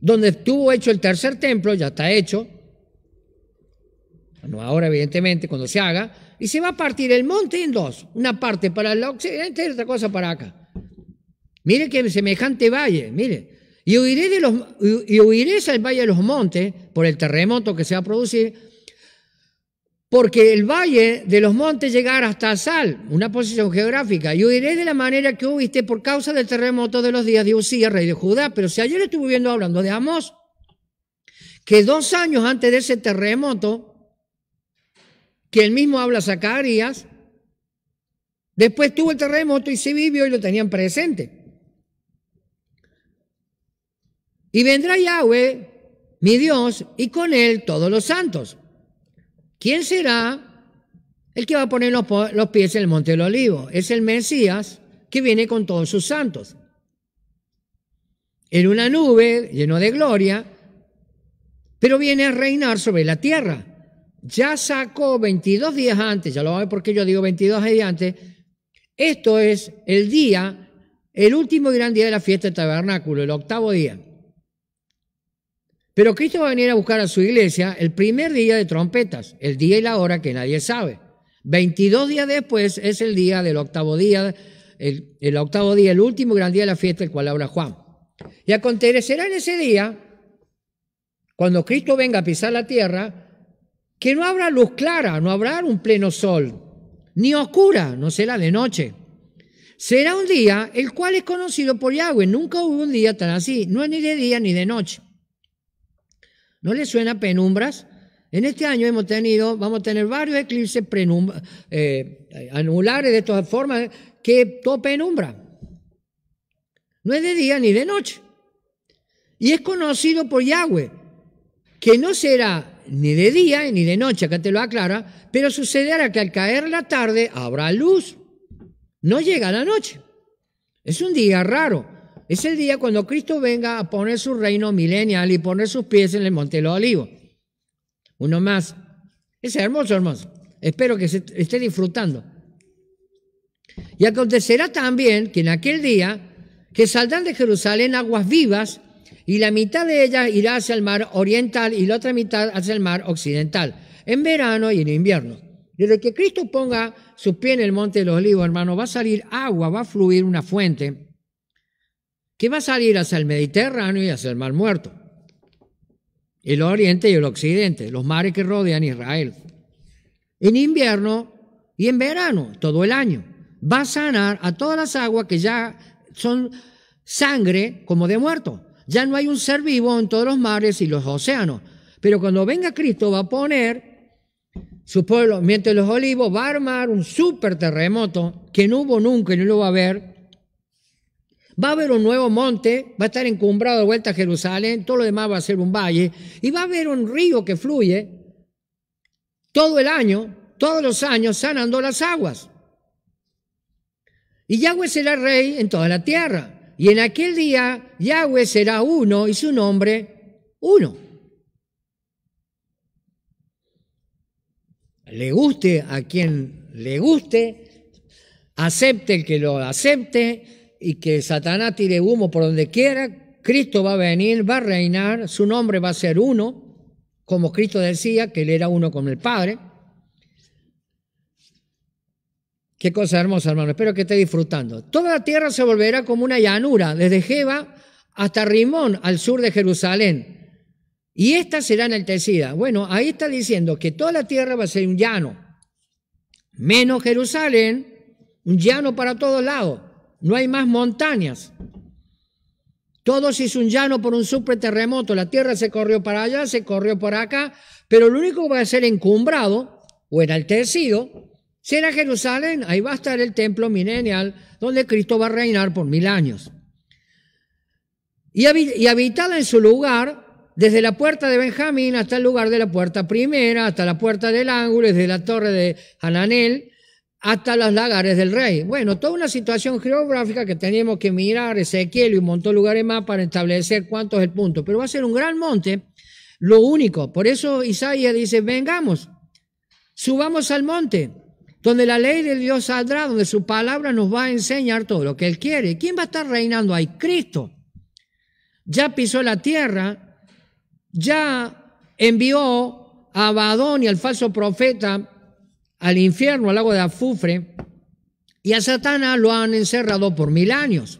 A: donde estuvo hecho el tercer templo, ya está hecho, no ahora evidentemente, cuando se haga, y se va a partir el monte en dos, una parte para el occidente y otra cosa para acá. Mire que semejante valle, mire. Y huiré, de los, y al valle de los montes por el terremoto que se va a producir, porque el valle de los montes llegará hasta Sal, una posición geográfica, y huiré de la manera que huiste por causa del terremoto de los días de Usía, rey de Judá. Pero si ayer estuve viendo hablando de Amós, que dos años antes de ese terremoto, que él mismo habla Zacarías. Después tuvo el terremoto y se vivió y lo tenían presente. Y vendrá Yahweh, mi Dios, y con él todos los santos. ¿Quién será el que va a poner los, pies en el monte del olivo? Es el Mesías que viene con todos sus santos. En una nube lleno de gloria, pero viene a reinar sobre la tierra ya sacó 22 días antes, ya lo va a ver porque yo digo 22 días antes, esto es el día, el último gran día de la fiesta del tabernáculo, el octavo día. Pero Cristo va a venir a buscar a su iglesia el primer día de trompetas, el día y la hora que nadie sabe. 22 días después es el día del octavo día, el, el octavo día, el último gran día de la fiesta, el cual habla Juan. Y acontecerá en ese día, cuando Cristo venga a pisar la tierra, que no habrá luz clara, no habrá un pleno sol, ni oscura, no será de noche. Será un día el cual es conocido por Yahweh. Nunca hubo un día tan así, no es ni de día ni de noche. ¿No le suena penumbras? En este año hemos tenido, vamos a tener varios eclipses eh, anulares de todas formas, que todo penumbra. No es de día ni de noche. Y es conocido por Yahweh, que no será ni de día ni de noche, acá te lo aclara, pero sucederá que al caer la tarde habrá luz. No llega la noche. Es un día raro. Es el día cuando Cristo venga a poner su reino milenial y poner sus pies en el Monte de los Olivos. Uno más. Es hermoso, hermoso. Espero que se esté disfrutando. Y acontecerá también que en aquel día que saldrán de Jerusalén aguas vivas y la mitad de ella irá hacia el mar oriental y la otra mitad hacia el mar occidental, en verano y en invierno. Desde que Cristo ponga su pie en el monte de los olivos, hermano, va a salir agua, va a fluir una fuente que va a salir hacia el Mediterráneo y hacia el Mar Muerto, el oriente y el occidente, los mares que rodean Israel. En invierno y en verano, todo el año, va a sanar a todas las aguas que ya son sangre como de muerto ya no hay un ser vivo en todos los mares y los océanos. Pero cuando venga Cristo va a poner su pueblo, mientras los olivos, va a armar un super terremoto que no hubo nunca y no lo va a haber. Va a haber un nuevo monte, va a estar encumbrado de vuelta a Jerusalén, todo lo demás va a ser un valle, y va a haber un río que fluye todo el año, todos los años, sanando las aguas. Y Yahweh será rey en toda la tierra. Y en aquel día Yahweh será uno y su nombre uno. Le guste a quien le guste, acepte el que lo acepte y que Satanás tire humo por donde quiera, Cristo va a venir, va a reinar, su nombre va a ser uno, como Cristo decía que él era uno con el Padre. Qué cosa hermosa, hermano. Espero que esté disfrutando. Toda la tierra se volverá como una llanura, desde Jeba hasta Rimón, al sur de Jerusalén. Y esta será enaltecida. Bueno, ahí está diciendo que toda la tierra va a ser un llano, menos Jerusalén, un llano para todos lados. No hay más montañas. Todo se hizo un llano por un super terremoto. La tierra se corrió para allá, se corrió por acá, pero lo único que va a ser encumbrado o enaltecido Será Jerusalén, ahí va a estar el templo milenial donde Cristo va a reinar por mil años. Y, habitada en su lugar, desde la puerta de Benjamín hasta el lugar de la puerta primera, hasta la puerta del ángulo, desde la torre de Hananel, hasta las lagares del rey. Bueno, toda una situación geográfica que tenemos que mirar, Ezequiel y un montón de lugares más para establecer cuánto es el punto. Pero va a ser un gran monte, lo único. Por eso Isaías dice, vengamos, subamos al monte donde la ley de Dios saldrá, donde su palabra nos va a enseñar todo lo que Él quiere. ¿Quién va a estar reinando ahí? Cristo. Ya pisó la tierra, ya envió a Abadón y al falso profeta al infierno, al lago de Afufre, y a Satanás lo han encerrado por mil años.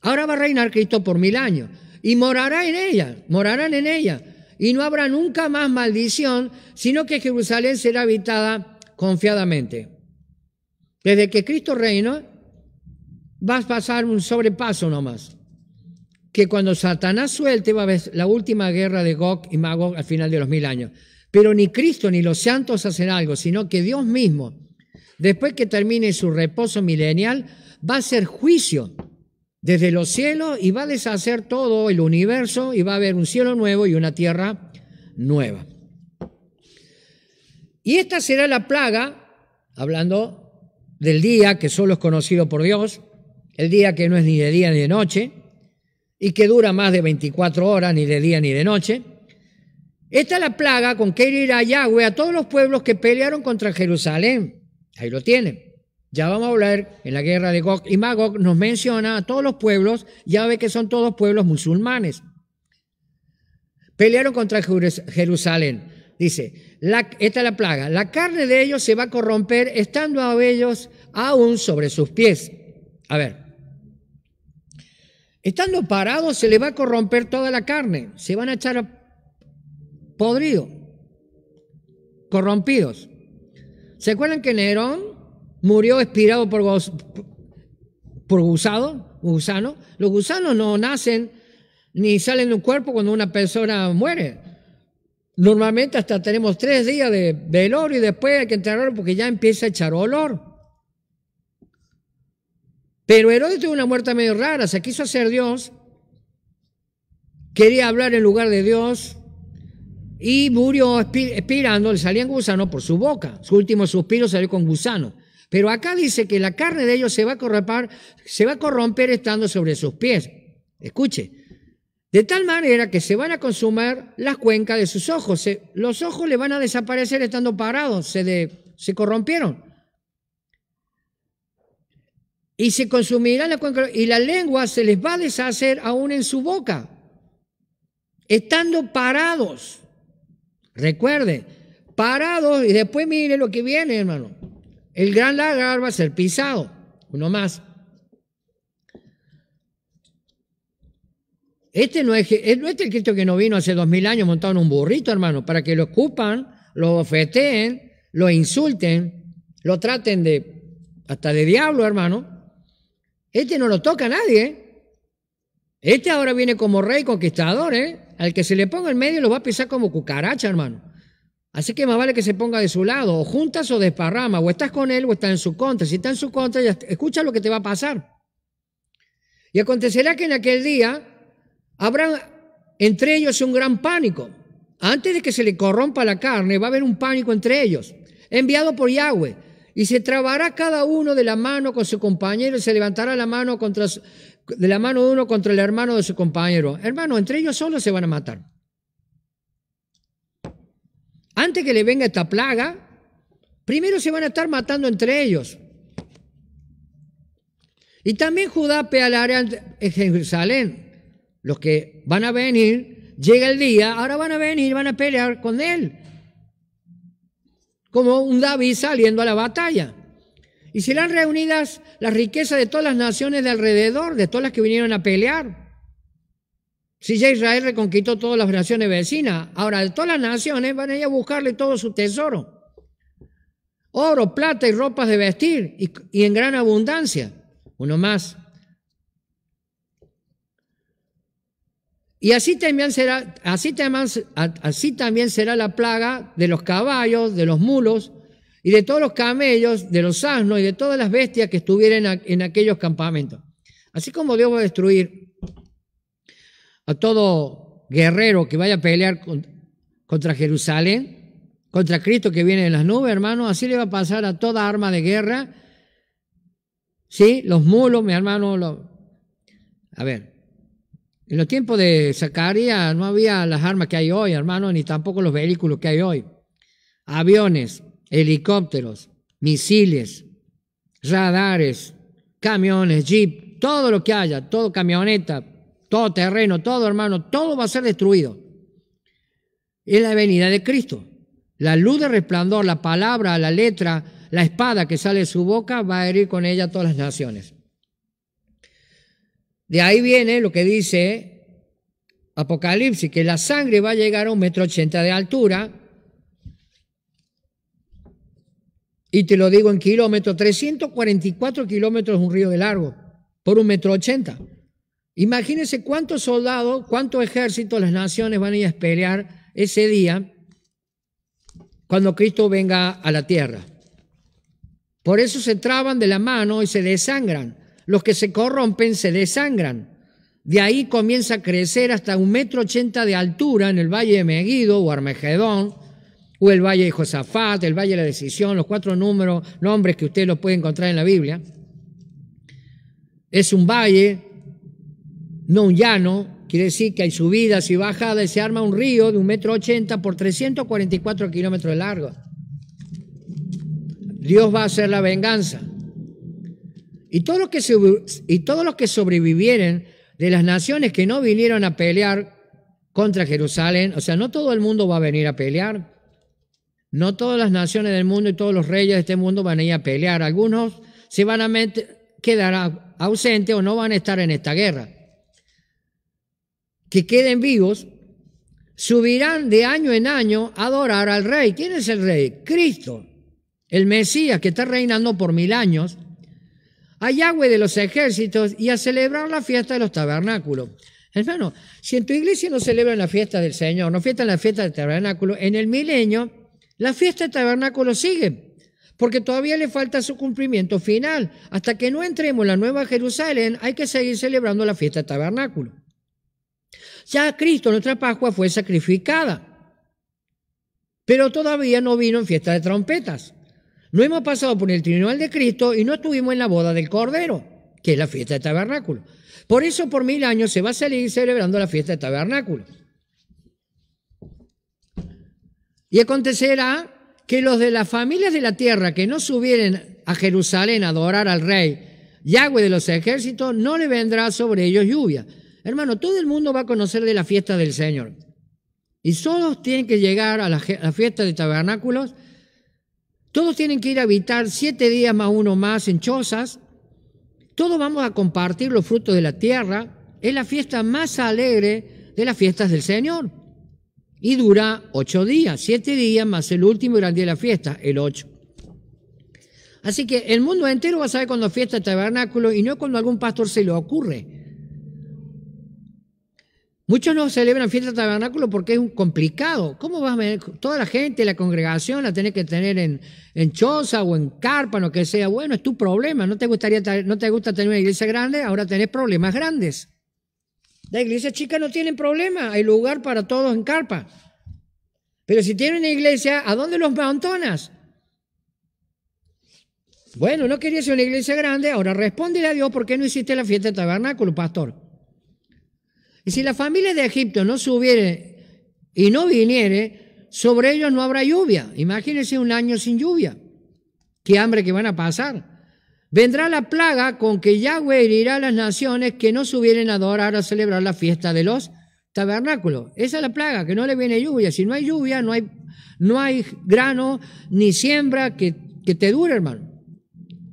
A: Ahora va a reinar Cristo por mil años y morará en ella, morarán en ella. Y no habrá nunca más maldición, sino que Jerusalén será habitada confiadamente. Desde que Cristo reina, vas a pasar un sobrepaso nomás. Que cuando Satanás suelte va a haber la última guerra de Gog y Magog al final de los mil años. Pero ni Cristo ni los santos hacen algo, sino que Dios mismo, después que termine su reposo milenial, va a hacer juicio desde los cielos y va a deshacer todo el universo y va a haber un cielo nuevo y una tierra nueva. Y esta será la plaga, hablando del día que solo es conocido por Dios, el día que no es ni de día ni de noche, y que dura más de 24 horas, ni de día ni de noche. Esta es la plaga con que irá Yahweh a todos los pueblos que pelearon contra Jerusalén. Ahí lo tienen. Ya vamos a hablar en la guerra de Gog y Magog, nos menciona a todos los pueblos, ya ve que son todos pueblos musulmanes. Pelearon contra Jerusalén. Dice, esta es la plaga, la carne de ellos se va a corromper estando a ellos aún sobre sus pies. A ver, estando parados se le va a corromper toda la carne, se van a echar podrido, corrompidos. ¿Se acuerdan que Nerón murió expirado por, por gusano? Los gusanos no nacen ni salen de un cuerpo cuando una persona muere Normalmente hasta tenemos tres días de, velorio y después hay que enterrarlo porque ya empieza a echar olor. Pero Herodes tuvo una muerte medio rara, se quiso hacer Dios, quería hablar en lugar de Dios y murió expirando, le salían gusano por su boca. Su último suspiro salió con gusano. Pero acá dice que la carne de ellos se va a corromper estando sobre sus pies. Escuche, de tal manera que se van a consumar las cuencas de sus ojos. los ojos le van a desaparecer estando parados, se, se corrompieron. Y se consumirán las cuencas y la lengua se les va a deshacer aún en su boca, estando parados. Recuerde, parados y después mire lo que viene, hermano. El gran lagar va a ser pisado, uno más. Este no es, el Cristo que no vino hace dos mil años montado en un burrito, hermano, para que lo ocupan, lo ofeteen, lo insulten, lo traten de hasta de diablo, hermano. Este no lo toca a nadie. ¿eh? Este ahora viene como rey conquistador, ¿eh? Al que se le ponga en medio lo va a pisar como cucaracha, hermano. Así que más vale que se ponga de su lado, o juntas o desparrama, o estás con él o estás en su contra. Si está en su contra, escucha lo que te va a pasar. Y acontecerá que en aquel día Habrá entre ellos un gran pánico. Antes de que se le corrompa la carne, va a haber un pánico entre ellos, enviado por Yahweh. Y se trabará cada uno de la mano con su compañero y se levantará la mano contra de la mano de uno contra el hermano de su compañero. Hermano, entre ellos solo se van a matar. Antes que le venga esta plaga, primero se van a estar matando entre ellos. Y también Judá pealará en Jerusalén los que van a venir, llega el día, ahora van a venir, van a pelear con él. Como un David saliendo a la batalla. Y serán reunidas las riquezas de todas las naciones de alrededor, de todas las que vinieron a pelear. Si ya Israel reconquistó todas las naciones vecinas, ahora todas las naciones van a ir a buscarle todo su tesoro. Oro, plata y ropas de vestir y en gran abundancia. Uno más. Y así también, será, así, también, así también será la plaga de los caballos, de los mulos y de todos los camellos, de los asnos y de todas las bestias que estuvieran en aquellos campamentos. Así como Dios va a destruir a todo guerrero que vaya a pelear contra Jerusalén, contra Cristo que viene de las nubes, hermano, así le va a pasar a toda arma de guerra. ¿Sí? Los mulos, mi hermano, los... a ver, en los tiempos de Zacarías no había las armas que hay hoy, hermano, ni tampoco los vehículos que hay hoy. Aviones, helicópteros, misiles, radares, camiones, jeep, todo lo que haya, todo camioneta, todo terreno, todo hermano, todo va a ser destruido. Es la venida de Cristo. La luz de resplandor, la palabra, la letra, la espada que sale de su boca va a herir con ella a todas las naciones. De ahí viene lo que dice Apocalipsis, que la sangre va a llegar a un metro ochenta de altura. Y te lo digo en kilómetros, 344 kilómetros es un río de largo, por un metro ochenta. Imagínense cuántos soldados, cuántos ejércitos, las naciones van a ir a pelear ese día cuando Cristo venga a la tierra. Por eso se traban de la mano y se desangran. Los que se corrompen se desangran. De ahí comienza a crecer hasta un metro ochenta de altura en el Valle de Meguido o Armegedón, o el Valle de Josafat, el Valle de la Decisión, los cuatro números, nombres que usted los puede encontrar en la Biblia. Es un valle, no un llano, quiere decir que hay subidas y bajadas y se arma un río de un metro ochenta por cuatro kilómetros de largo. Dios va a hacer la venganza. Y todos los que, y sobrevivieren de las naciones que no vinieron a pelear contra Jerusalén, o sea, no todo el mundo va a venir a pelear, no todas las naciones del mundo y todos los reyes de este mundo van a ir a pelear, algunos se van a quedar ausentes o no van a estar en esta guerra. Que queden vivos, subirán de año en año a adorar al rey. ¿Quién es el rey? Cristo, el Mesías que está reinando por mil años a Yahweh de los ejércitos y a celebrar la fiesta de los tabernáculos. Hermano, si en tu iglesia no celebran la fiesta del Señor, no fiestan la fiesta del tabernáculo, en el milenio la fiesta del tabernáculo sigue, porque todavía le falta su cumplimiento final. Hasta que no entremos en la Nueva Jerusalén, hay que seguir celebrando la fiesta del tabernáculo. Ya Cristo, nuestra Pascua, fue sacrificada, pero todavía no vino en fiesta de trompetas. No hemos pasado por el tribunal de Cristo y no estuvimos en la boda del Cordero, que es la fiesta de tabernáculo. Por eso por mil años se va a salir celebrando la fiesta de Tabernáculo. Y acontecerá que los de las familias de la tierra que no subieren a Jerusalén a adorar al rey, Yahweh de los ejércitos, no le vendrá sobre ellos lluvia. Hermano, todo el mundo va a conocer de la fiesta del Señor. Y todos tienen que llegar a la, fiesta de tabernáculos todos tienen que ir a habitar siete días más uno más en chozas. Todos vamos a compartir los frutos de la tierra. Es la fiesta más alegre de las fiestas del Señor. Y dura ocho días, siete días más el último gran día de la fiesta, el ocho. Así que el mundo entero va a saber cuando fiesta el tabernáculo y no cuando algún pastor se lo ocurre. Muchos no celebran fiesta tabernáculo porque es un complicado. ¿Cómo vas a ver toda la gente, la congregación la tenés que tener en, en choza o en carpa, no que sea? Bueno, es tu problema. No te, gustaría, no te gusta tener una iglesia grande, ahora tenés problemas grandes. La iglesia chica no tienen problema, hay lugar para todos en carpa. Pero si tienen una iglesia, ¿a dónde los montonas? Bueno, no querías una iglesia grande, ahora respóndele a Dios por qué no hiciste la fiesta de tabernáculo, pastor. Y si la familia de Egipto no subiere y no viniere, sobre ellos no habrá lluvia. Imagínense un año sin lluvia. Qué hambre que van a pasar. Vendrá la plaga con que Yahweh herirá a las naciones que no subieren a adorar a celebrar la fiesta de los tabernáculos. Esa es la plaga, que no le viene lluvia. Si no hay lluvia, no hay, no hay grano ni siembra que, que te dure, hermano.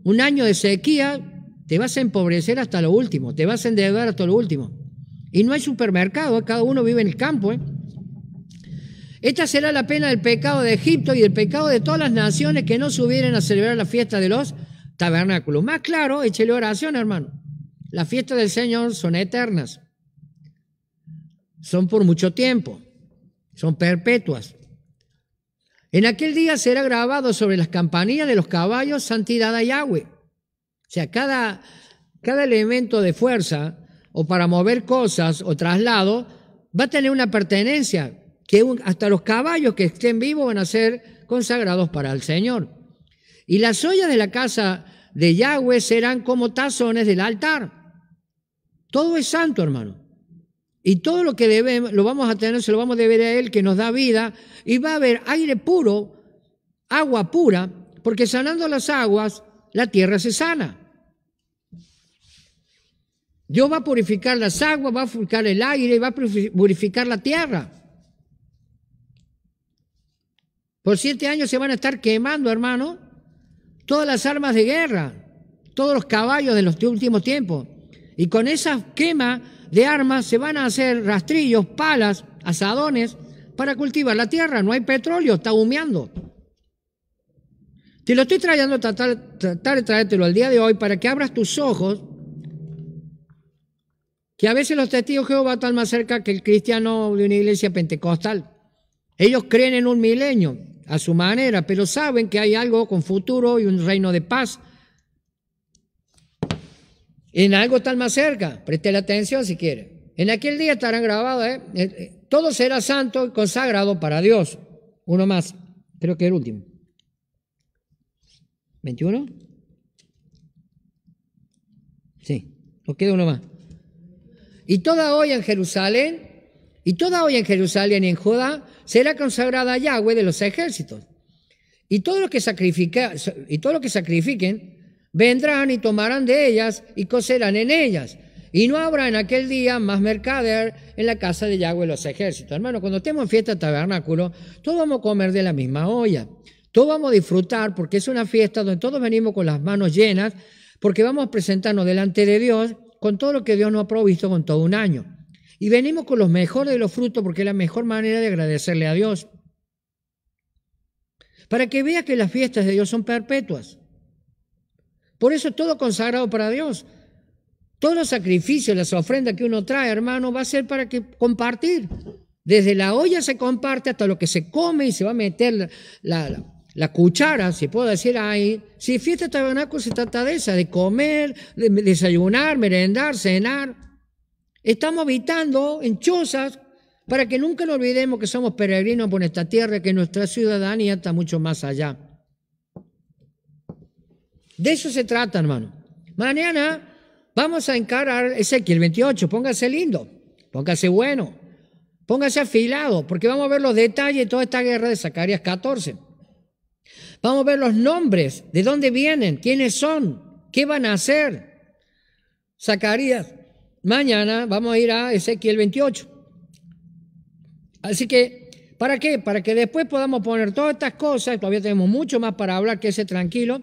A: Un año de sequía, te vas a empobrecer hasta lo último, te vas a endeudar hasta lo último. Y no hay supermercado, ¿eh? cada uno vive en el campo. ¿eh? Esta será la pena del pecado de Egipto y del pecado de todas las naciones que no subieren a celebrar la fiesta de los tabernáculos. Más claro, échele oración, hermano. Las fiestas del Señor son eternas. Son por mucho tiempo. Son perpetuas. En aquel día será grabado sobre las campanillas de los caballos santidad a Yahweh. O sea, cada, cada elemento de fuerza o para mover cosas o traslado, va a tener una pertenencia, que hasta los caballos que estén vivos van a ser consagrados para el Señor. Y las ollas de la casa de Yahweh serán como tazones del altar. Todo es santo, hermano. Y todo lo que debemos, lo vamos a tener, se lo vamos a deber a Él que nos da vida. Y va a haber aire puro, agua pura, porque sanando las aguas, la tierra se sana. Dios va a purificar las aguas, va a purificar el aire y va a purificar la tierra. Por siete años se van a estar quemando, hermano, todas las armas de guerra, todos los caballos de los últimos tiempos. Y con esa quema de armas se van a hacer rastrillos, palas, asadones para cultivar la tierra. No hay petróleo, está humeando. Te lo estoy trayendo, tratar, tratar de traértelo al día de hoy para que abras tus ojos que a veces los testigos de Jehová están más cerca que el cristiano de una iglesia pentecostal. Ellos creen en un milenio a su manera, pero saben que hay algo con futuro y un reino de paz. En algo están más cerca, preste la atención si quiere. En aquel día estarán grabados, ¿eh? Eh, eh, todo será santo y consagrado para Dios. Uno más, creo que el último. 21. Sí, nos queda uno más. Y toda hoy en Jerusalén, y toda hoy en Jerusalén en Judá será consagrada a Yahweh de los ejércitos. Y todos los que, todo lo que sacrifiquen vendrán y tomarán de ellas y cocerán en ellas. Y no habrá en aquel día más mercader en la casa de Yahweh de los ejércitos. Hermano, cuando estemos en fiesta de tabernáculo, todos vamos a comer de la misma olla. Todos vamos a disfrutar porque es una fiesta donde todos venimos con las manos llenas, porque vamos a presentarnos delante de Dios con todo lo que Dios nos ha provisto con todo un año. Y venimos con los mejores de los frutos porque es la mejor manera de agradecerle a Dios. Para que vea que las fiestas de Dios son perpetuas. Por eso todo consagrado para Dios. Todos los sacrificios, las ofrendas que uno trae, hermano, va a ser para que compartir. Desde la olla se comparte hasta lo que se come y se va a meter la, la cuchara, si puedo decir ahí, si fiesta tabernáculo se trata de esa, de comer, de desayunar, merendar, cenar. Estamos habitando en chozas para que nunca nos olvidemos que somos peregrinos por esta tierra, que nuestra ciudadanía está mucho más allá. De eso se trata, hermano. Mañana vamos a encarar Ezequiel 28, póngase lindo, póngase bueno, póngase afilado, porque vamos a ver los detalles de toda esta guerra de Zacarías 14. Vamos a ver los nombres, de dónde vienen, quiénes son, qué van a hacer. Zacarías, mañana vamos a ir a Ezequiel 28. Así que, ¿para qué? Para que después podamos poner todas estas cosas, todavía tenemos mucho más para hablar que ese tranquilo,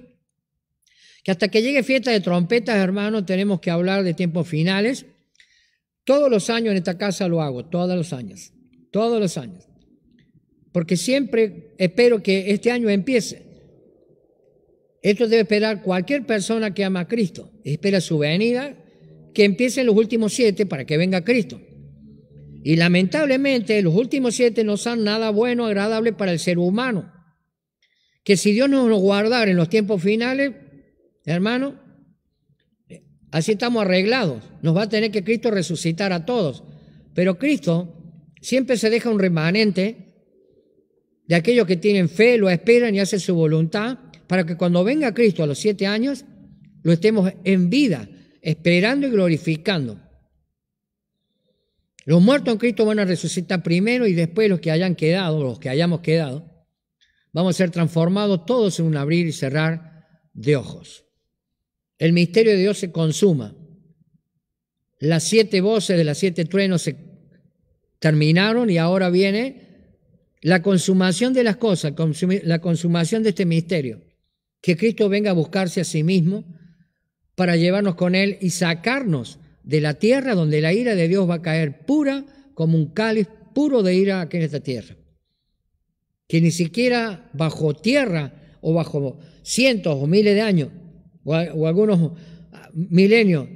A: que hasta que llegue fiesta de trompetas, hermano, tenemos que hablar de tiempos finales. Todos los años en esta casa lo hago, todos los años, todos los años porque siempre espero que este año empiece. Esto debe esperar cualquier persona que ama a Cristo. Espera su venida, que empiece en los últimos siete para que venga Cristo. Y lamentablemente los últimos siete no son nada bueno, agradable para el ser humano. Que si Dios nos guardara en los tiempos finales, hermano, así estamos arreglados. Nos va a tener que Cristo resucitar a todos. Pero Cristo siempre se deja un remanente de aquellos que tienen fe, lo esperan y hacen su voluntad, para que cuando venga Cristo a los siete años, lo estemos en vida, esperando y glorificando. Los muertos en Cristo van a resucitar primero y después los que hayan quedado, los que hayamos quedado, vamos a ser transformados todos en un abrir y cerrar de ojos. El misterio de Dios se consuma. Las siete voces de las siete truenos se terminaron y ahora viene la consumación de las cosas, la consumación de este misterio, que Cristo venga a buscarse a sí mismo para llevarnos con Él y sacarnos de la tierra donde la ira de Dios va a caer pura como un cáliz puro de ira aquí en esta tierra. Que ni siquiera bajo tierra o bajo cientos o miles de años o, algunos ah, milenios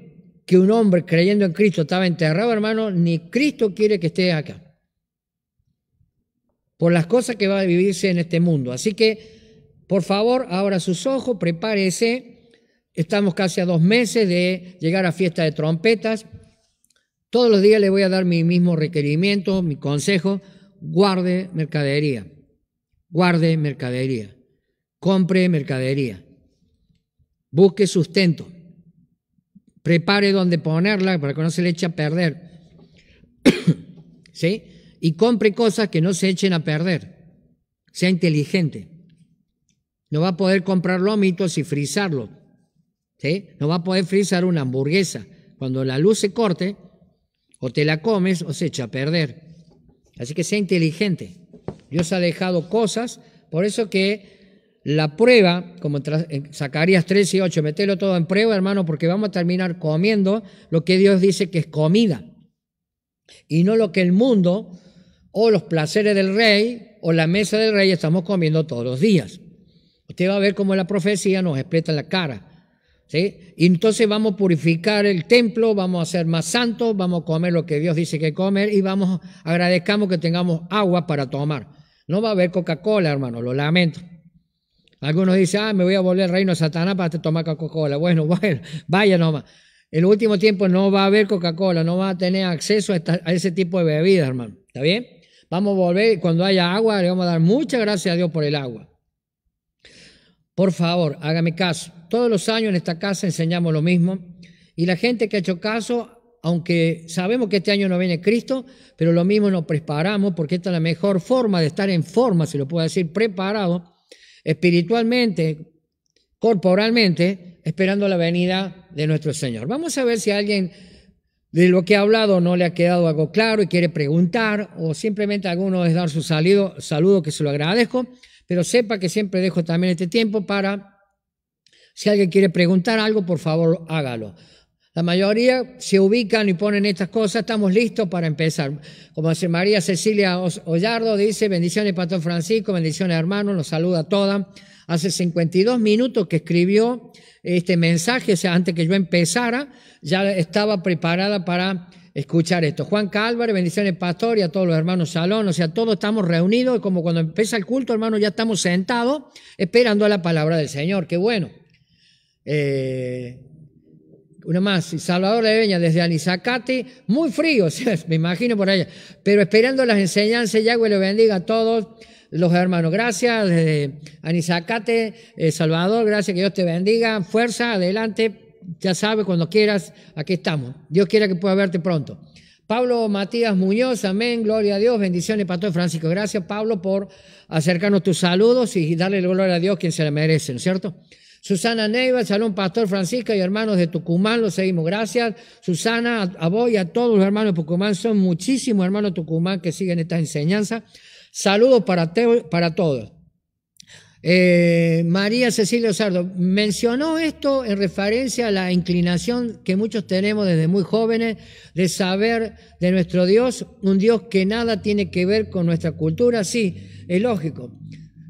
A: que un hombre creyendo en Cristo estaba enterrado, hermano, ni Cristo quiere que esté acá por las cosas que va a vivirse en este mundo. Así que, por favor, abra sus ojos, prepárese. Estamos casi a dos meses de llegar a fiesta de trompetas. Todos los días le voy a dar mi mismo requerimiento, mi consejo. Guarde mercadería. Guarde mercadería. Compre mercadería. Busque sustento. Prepare donde ponerla para que no se le eche a perder. ¿Sí? y compre cosas que no se echen a perder. Sea inteligente. No va a poder comprar lomitos y frizarlo. ¿sí? No va a poder frizar una hamburguesa. Cuando la luz se corte, o te la comes o se echa a perder. Así que sea inteligente. Dios ha dejado cosas, por eso que la prueba, como en Zacarías 3 y 8, metelo todo en prueba, hermano, porque vamos a terminar comiendo lo que Dios dice que es comida y no lo que el mundo o los placeres del rey o la mesa del rey estamos comiendo todos los días. Usted va a ver cómo la profecía nos explota la cara. ¿sí? Y entonces vamos a purificar el templo, vamos a ser más santos, vamos a comer lo que Dios dice que comer y vamos, agradezcamos que tengamos agua para tomar. No va a haber Coca-Cola, hermano, lo lamento. Algunos dicen, ah, me voy a volver reino de Satanás para tomar Coca-Cola. Bueno, bueno, vaya nomás. El último tiempo no va a haber Coca-Cola, no va a tener acceso a, a ese tipo de bebidas, hermano. ¿Está bien? Vamos a volver, cuando haya agua, le vamos a dar muchas gracias a Dios por el agua. Por favor, hágame caso. Todos los años en esta casa enseñamos lo mismo y la gente que ha hecho caso, aunque sabemos que este año no viene Cristo, pero lo mismo nos preparamos porque esta es la mejor forma de estar en forma, si lo puedo decir, preparado espiritualmente, corporalmente, esperando la venida de nuestro Señor. Vamos a ver si alguien de lo que ha hablado no le ha quedado algo claro y quiere preguntar o simplemente alguno es dar su saludo, saludo que se lo agradezco, pero sepa que siempre dejo también este tiempo para, si alguien quiere preguntar algo, por favor hágalo. La mayoría se ubican y ponen estas cosas, estamos listos para empezar. Como hace María Cecilia Ollardo dice, bendiciones Pastor Francisco, bendiciones hermanos, los saluda a todas hace 52 minutos que escribió este mensaje, o sea, antes que yo empezara, ya estaba preparada para escuchar esto. Juan Cálvarez, bendiciones pastor y a todos los hermanos Salón, o sea, todos estamos reunidos, como cuando empieza el culto, hermano, ya estamos sentados esperando a la palabra del Señor, qué bueno. Eh, una más, Salvador de Beña, desde Anisacate, muy frío, me imagino por allá, pero esperando las enseñanzas, Yahweh lo bendiga a todos los hermanos. Gracias, eh, Anizacate, eh, Salvador, gracias, que Dios te bendiga. Fuerza, adelante, ya sabes, cuando quieras, aquí estamos. Dios quiera que pueda verte pronto. Pablo Matías Muñoz, amén, gloria a Dios, bendiciones, Pastor Francisco. Gracias, Pablo, por acercarnos tus saludos y darle gloria a Dios quien se la merece, ¿no es cierto? Susana Neiva, Salón Pastor Francisco y hermanos de Tucumán, los seguimos. Gracias, Susana, a, vos y a todos los hermanos de Tucumán. Son muchísimos hermanos de Tucumán que siguen esta enseñanza. Saludos para, para todos. Eh, María Cecilia Osardo mencionó esto en referencia a la inclinación que muchos tenemos desde muy jóvenes de saber de nuestro Dios, un Dios que nada tiene que ver con nuestra cultura. Sí, es lógico.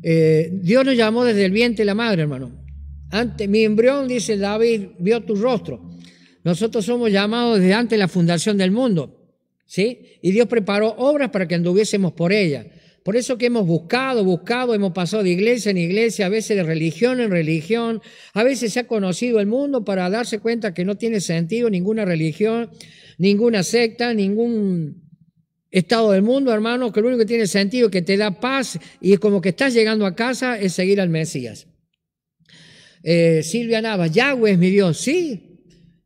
A: Eh, Dios nos llamó desde el vientre la madre, hermano. Antes, mi embrión, dice David, vio tu rostro. Nosotros somos llamados desde antes de la fundación del mundo, ¿sí? Y Dios preparó obras para que anduviésemos por ellas. Por eso que hemos buscado, buscado, hemos pasado de iglesia en iglesia, a veces de religión en religión, a veces se ha conocido el mundo para darse cuenta que no tiene sentido ninguna religión, ninguna secta, ningún estado del mundo, hermano, que lo único que tiene sentido, que te da paz y como que estás llegando a casa, es seguir al Mesías. Eh, Silvia Nava, Yahweh es mi Dios, sí,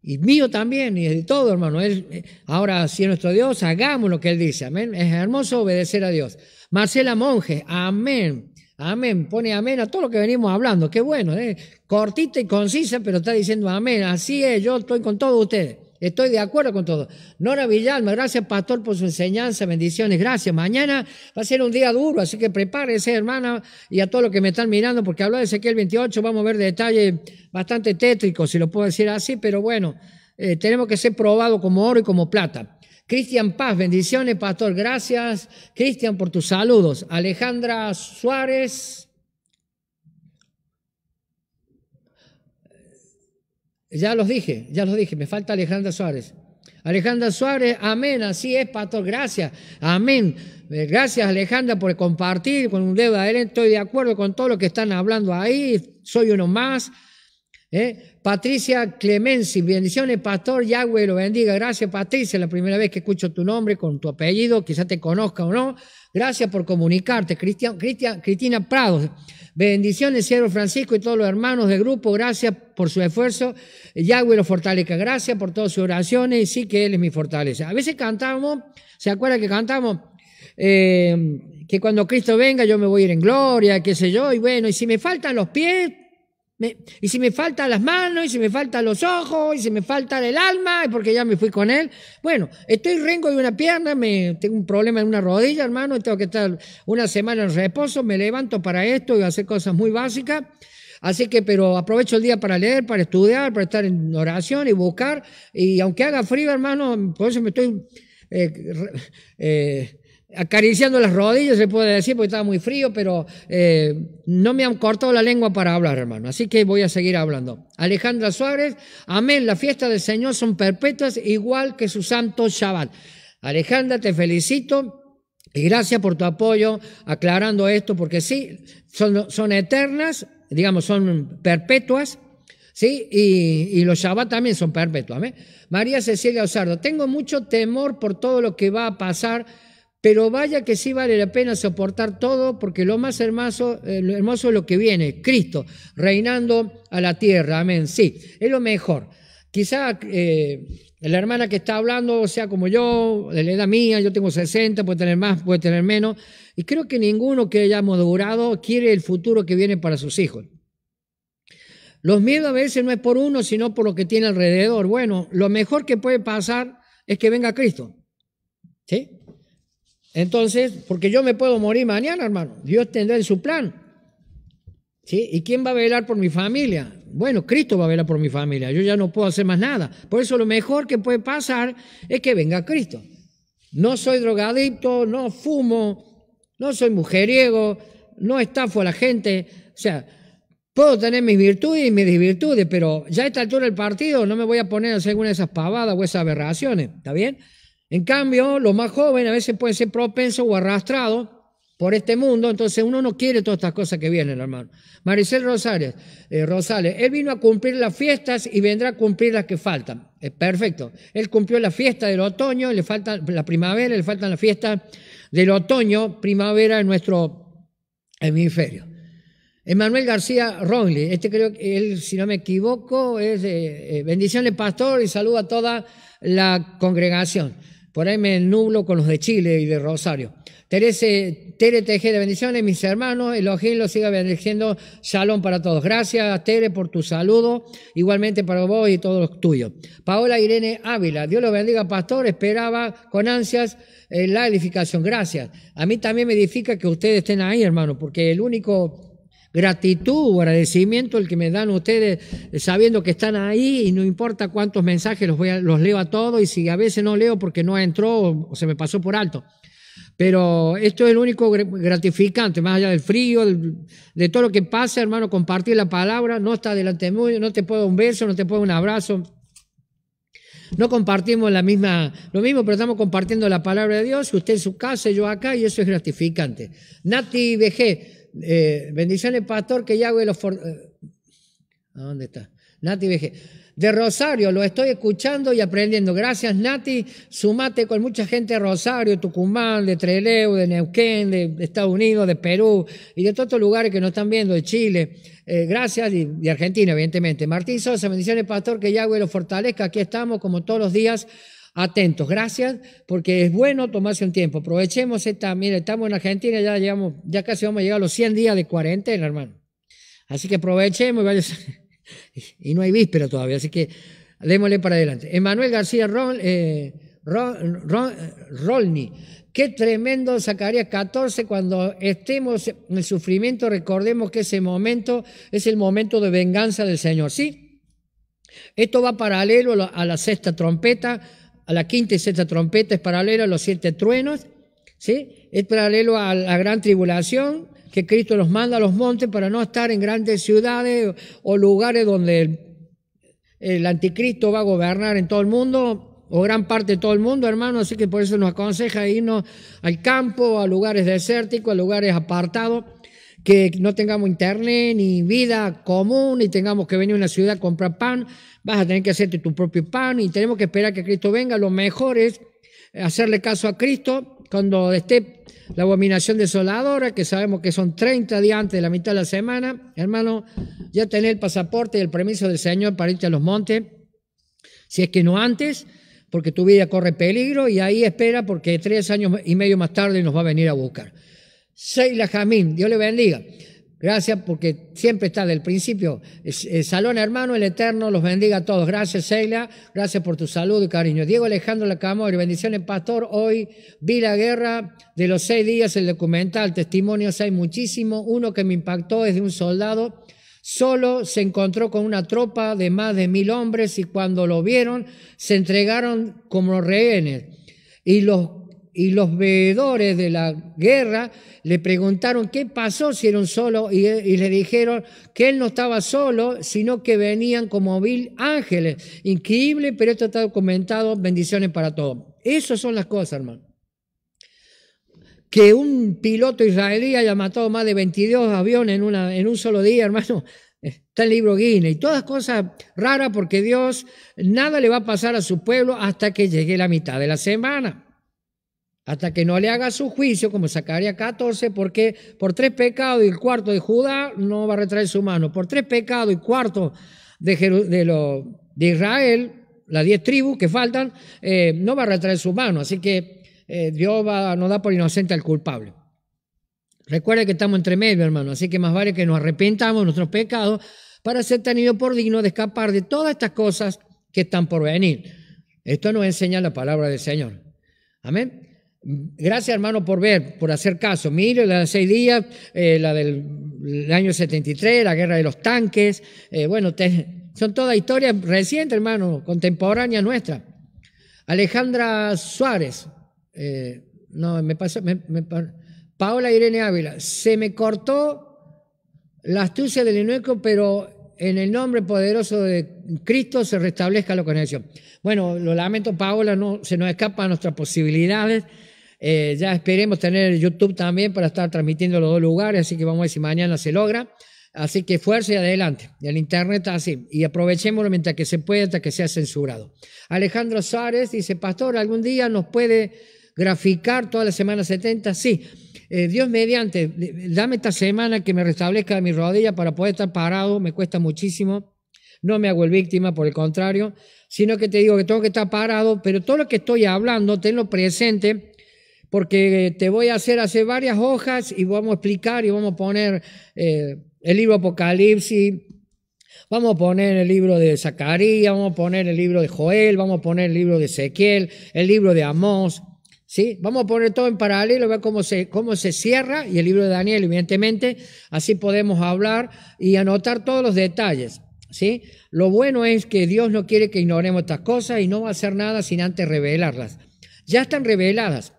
A: y mío también, y de todo, hermano. Él, eh, ahora, si es nuestro Dios, hagamos lo que Él dice. Amén. Es hermoso obedecer a Dios. Marcela Monge, amén. Amén. Pone amén a todo lo que venimos hablando. Qué bueno, ¿eh? cortita y concisa, pero está diciendo amén. Así es, yo estoy con todos ustedes. Estoy de acuerdo con todo. Nora Villalma, gracias pastor por su enseñanza, bendiciones, gracias. Mañana va a ser un día duro, así que prepárese hermana y a todos los que me están mirando, porque habló de Ezequiel 28, vamos a ver detalles bastante tétricos, si lo puedo decir así, pero bueno, eh, tenemos que ser probados como oro y como plata. Cristian Paz, bendiciones, pastor, gracias. Cristian, por tus saludos. Alejandra Suárez, Ya los dije, ya los dije, me falta Alejandra Suárez. Alejandra Suárez, amén, así es, pastor, gracias, amén. Eh, gracias Alejandra por compartir con un dedo adelante, estoy de acuerdo con todo lo que están hablando ahí, soy uno más. ¿Eh? Patricia Clemensi, bendiciones, pastor, Yahweh lo bendiga, gracias Patricia, la primera vez que escucho tu nombre con tu apellido, quizá te conozca o no, Gracias por comunicarte. Cristian, Cristina Prado. Bendiciones, siervo Francisco y todos los hermanos del grupo. Gracias por su esfuerzo. Yahweh lo fortalezca. Gracias por todas sus oraciones. Sí que Él es mi fortaleza. A veces cantamos, ¿se acuerda que cantamos? Eh, que cuando Cristo venga yo me voy a ir en gloria, qué sé yo. Y bueno, y si me faltan los pies, y si me faltan las manos, y si me faltan los ojos, y si me falta el alma, porque ya me fui con él. Bueno, estoy rengo de una pierna, me, tengo un problema en una rodilla, hermano, tengo que estar una semana en reposo, me levanto para esto y hacer cosas muy básicas. Así que, pero aprovecho el día para leer, para estudiar, para estar en oración y buscar. Y aunque haga frío, hermano, por eso me estoy... Eh, eh, acariciando las rodillas, se puede decir, porque estaba muy frío, pero eh, no me han cortado la lengua para hablar, hermano. Así que voy a seguir hablando. Alejandra Suárez, amén, Las fiestas del Señor son perpetuas, igual que su santo Shabbat. Alejandra, te felicito. Y gracias por tu apoyo aclarando esto, porque sí, son, son eternas, digamos, son perpetuas, ¿sí? Y, los Shabbat también son perpetuos. amén. María Cecilia Osardo, tengo mucho temor por todo lo que va a pasar pero vaya que sí vale la pena soportar todo, porque lo más hermoso, eh, lo hermoso es lo que viene, Cristo, reinando a la tierra, amén. Sí, es lo mejor. Quizá eh, la hermana que está hablando sea como yo, de la edad mía, yo tengo 60, puede tener más, puede tener menos, y creo que ninguno que haya madurado quiere el futuro que viene para sus hijos. Los miedos a veces no es por uno, sino por lo que tiene alrededor. Bueno, lo mejor que puede pasar es que venga Cristo. ¿Sí? Entonces, porque yo me puedo morir mañana, hermano. Dios tendrá en su plan. ¿Sí? ¿Y quién va a velar por mi familia? Bueno, Cristo va a velar por mi familia. Yo ya no puedo hacer más nada. Por eso lo mejor que puede pasar es que venga Cristo. No soy drogadicto, no fumo, no soy mujeriego, no estafo a la gente. O sea, puedo tener mis virtudes y mis desvirtudes, pero ya a esta altura del partido no me voy a poner a hacer alguna de esas pavadas o esas aberraciones. ¿Está bien? En cambio, los más jóvenes a veces pueden ser propensos o arrastrados por este mundo, entonces uno no quiere todas estas cosas que vienen, hermano. Maricel Rosales, eh, Rosales, él vino a cumplir las fiestas y vendrá a cumplir las que faltan. Es eh, perfecto. Él cumplió la fiesta del otoño, le falta la primavera, le faltan las fiestas del otoño, primavera en nuestro hemisferio. Emanuel García Ronley, este creo que él, si no me equivoco, es eh, eh bendiciones pastor y saludo a toda la congregación. Por ahí me nublo con los de Chile y de Rosario. Terese, Tere de bendiciones, mis hermanos. Elohim lo siga bendiciendo. Shalom para todos. Gracias, Tere, por tu saludo. Igualmente para vos y todos los tuyos. Paola Irene Ávila, Dios los bendiga, pastor. Esperaba con ansias eh, la edificación. Gracias. A mí también me edifica que ustedes estén ahí, hermano, porque el único gratitud o agradecimiento el que me dan ustedes eh, sabiendo que están ahí y no importa cuántos mensajes, los, voy los leo a todos y si a veces no leo porque no entró o, se me pasó por alto. Pero esto es el único gratificante, más allá del frío, de todo lo que pasa, hermano, compartir la palabra, no está delante de mí, no te puedo un beso, no te puedo un abrazo. No compartimos la misma, lo mismo, pero estamos compartiendo la palabra de Dios, usted en su casa, yo acá, y eso es gratificante. Nati BG, eh, bendiciones, pastor, que los... Eh, ¿A dónde está? Nati Veje. De Rosario, lo estoy escuchando y aprendiendo. Gracias, Nati. Sumate con mucha gente de Rosario, Tucumán, de Trelew, de Neuquén, de Estados Unidos, de Perú y de todos los lugares que nos están viendo, de Chile. Eh, gracias, y de Argentina, evidentemente. Martín Sosa, bendiciones, pastor, que Yahweh los fortalezca. Aquí estamos, como todos los días, atentos. Gracias, porque es bueno tomarse un tiempo. Aprovechemos esta, mire, estamos en Argentina, ya llegamos, ya casi vamos a llegar a los 100 días de cuarentena, hermano. Así que aprovechemos y, vaya, y no hay víspera todavía, así que démosle para adelante. Emanuel García Ron, eh, Rolni, qué tremendo Zacarías 14, cuando estemos en el sufrimiento, recordemos que ese momento es el momento de venganza del Señor, ¿sí? Esto va paralelo a la sexta trompeta, a la quinta y sexta trompeta es paralelo a los siete truenos, ¿sí? es paralelo a la gran tribulación que Cristo nos manda a los montes para no estar en grandes ciudades o lugares donde el, el anticristo va a gobernar en todo el mundo o gran parte de todo el mundo, hermano, así que por eso nos aconseja irnos al campo, a lugares desérticos, a lugares apartados que no tengamos internet ni vida común y tengamos que venir a una ciudad a comprar pan, vas a tener que hacerte tu propio pan y tenemos que esperar que Cristo venga. Lo mejor es hacerle caso a Cristo cuando esté la abominación desoladora, que sabemos que son 30 días antes de la mitad de la semana. Hermano, ya tener el pasaporte y el permiso del Señor para irte a los montes, si es que no antes porque tu vida corre peligro y ahí espera porque tres años y medio más tarde nos va a venir a buscar. Seila Jamín, Dios le bendiga. Gracias porque siempre está del principio. Salón hermano, el Eterno los bendiga a todos. Gracias, Seila Gracias por tu salud y cariño. Diego Alejandro Lacamor, bendiciones, pastor. Hoy vi la guerra de los seis días, el documental, testimonios hay muchísimo. Uno que me impactó es de un soldado. Solo se encontró con una tropa de más de mil hombres y cuando lo vieron se entregaron como rehenes. Y los y los veedores de la guerra le preguntaron qué pasó si eran solos, y, le dijeron que él no estaba solo, sino que venían como mil ángeles. Increíble, pero esto está documentado. Bendiciones para todos. Esas son las cosas, hermano. Que un piloto israelí haya matado más de 22 aviones en, una, en un solo día, hermano. Está el libro guinea y todas cosas raras porque Dios nada le va a pasar a su pueblo hasta que llegue la mitad de la semana hasta que no le haga su juicio, como Zacarías 14, porque por tres pecados y el cuarto de Judá no va a retraer su mano. Por tres pecados y cuarto de, Israel, las diez tribus que faltan, eh, no va a retraer su mano. Así que eh, Dios va, no da por inocente al culpable. Recuerde que estamos entre medio, hermano, así que más vale que nos arrepentamos de nuestros pecados para ser tenidos por dignos de escapar de todas estas cosas que están por venir. Esto nos enseña la palabra del Señor. Amén. Gracias, hermano, por ver, por hacer caso. Mire, la de seis días, eh, la del año 73, la guerra de los tanques. Eh, bueno, son todas historias recientes, hermano, contemporáneas nuestra. Alejandra Suárez. Eh, no, me pasa. Paola Irene Ávila. Se me cortó la astucia del Inueco, pero en el nombre poderoso de Cristo se restablezca la conexión. Bueno, lo lamento, Paola, no, se nos escapa a nuestras posibilidades. Eh, ya esperemos tener YouTube también para estar transmitiendo los dos lugares, así que vamos a ver si mañana se logra. Así que fuerza y adelante. El Internet así. Ah, y aprovechémoslo mientras que se pueda, hasta que sea censurado. Alejandro Sárez dice, Pastor, ¿algún día nos puede graficar toda la semana 70? Sí. Eh, Dios mediante, dame esta semana que me restablezca mi rodilla para poder estar parado, me cuesta muchísimo. No me hago el víctima, por el contrario, sino que te digo que tengo que estar parado, pero todo lo que estoy hablando, tenlo presente porque eh, te voy a hacer hacer varias hojas y vamos a explicar y vamos a poner eh, el libro Apocalipsis, vamos a poner el libro de Zacarías, vamos a poner el libro de Joel, vamos a poner el libro de Ezequiel, el libro de Amós, ¿sí? Vamos a poner todo en paralelo, ver cómo se, cómo se cierra y el libro de Daniel, evidentemente, así podemos hablar y anotar todos los detalles. ¿Sí? Lo bueno es que Dios no quiere que ignoremos estas cosas y no va a hacer nada sin antes revelarlas. Ya están reveladas.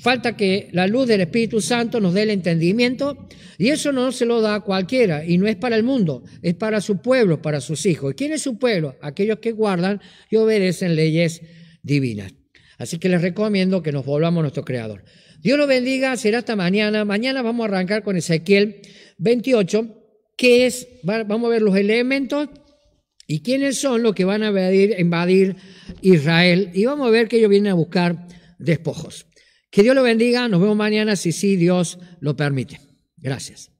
A: Falta que la luz del Espíritu Santo nos dé el entendimiento y eso no se lo da a cualquiera y no es para el mundo, es para su pueblo, para sus hijos. ¿Y quién es su pueblo? Aquellos que guardan y obedecen leyes divinas. Así que les recomiendo que nos volvamos a nuestro Creador. Dios lo bendiga, será hasta mañana. Mañana vamos a arrancar con Ezequiel 28, que es, vamos a ver los elementos y quiénes son los que van a invadir Israel. Y vamos a ver que ellos vienen a buscar despojos. Que Dios lo bendiga. Nos vemos mañana si sí Dios lo permite. Gracias.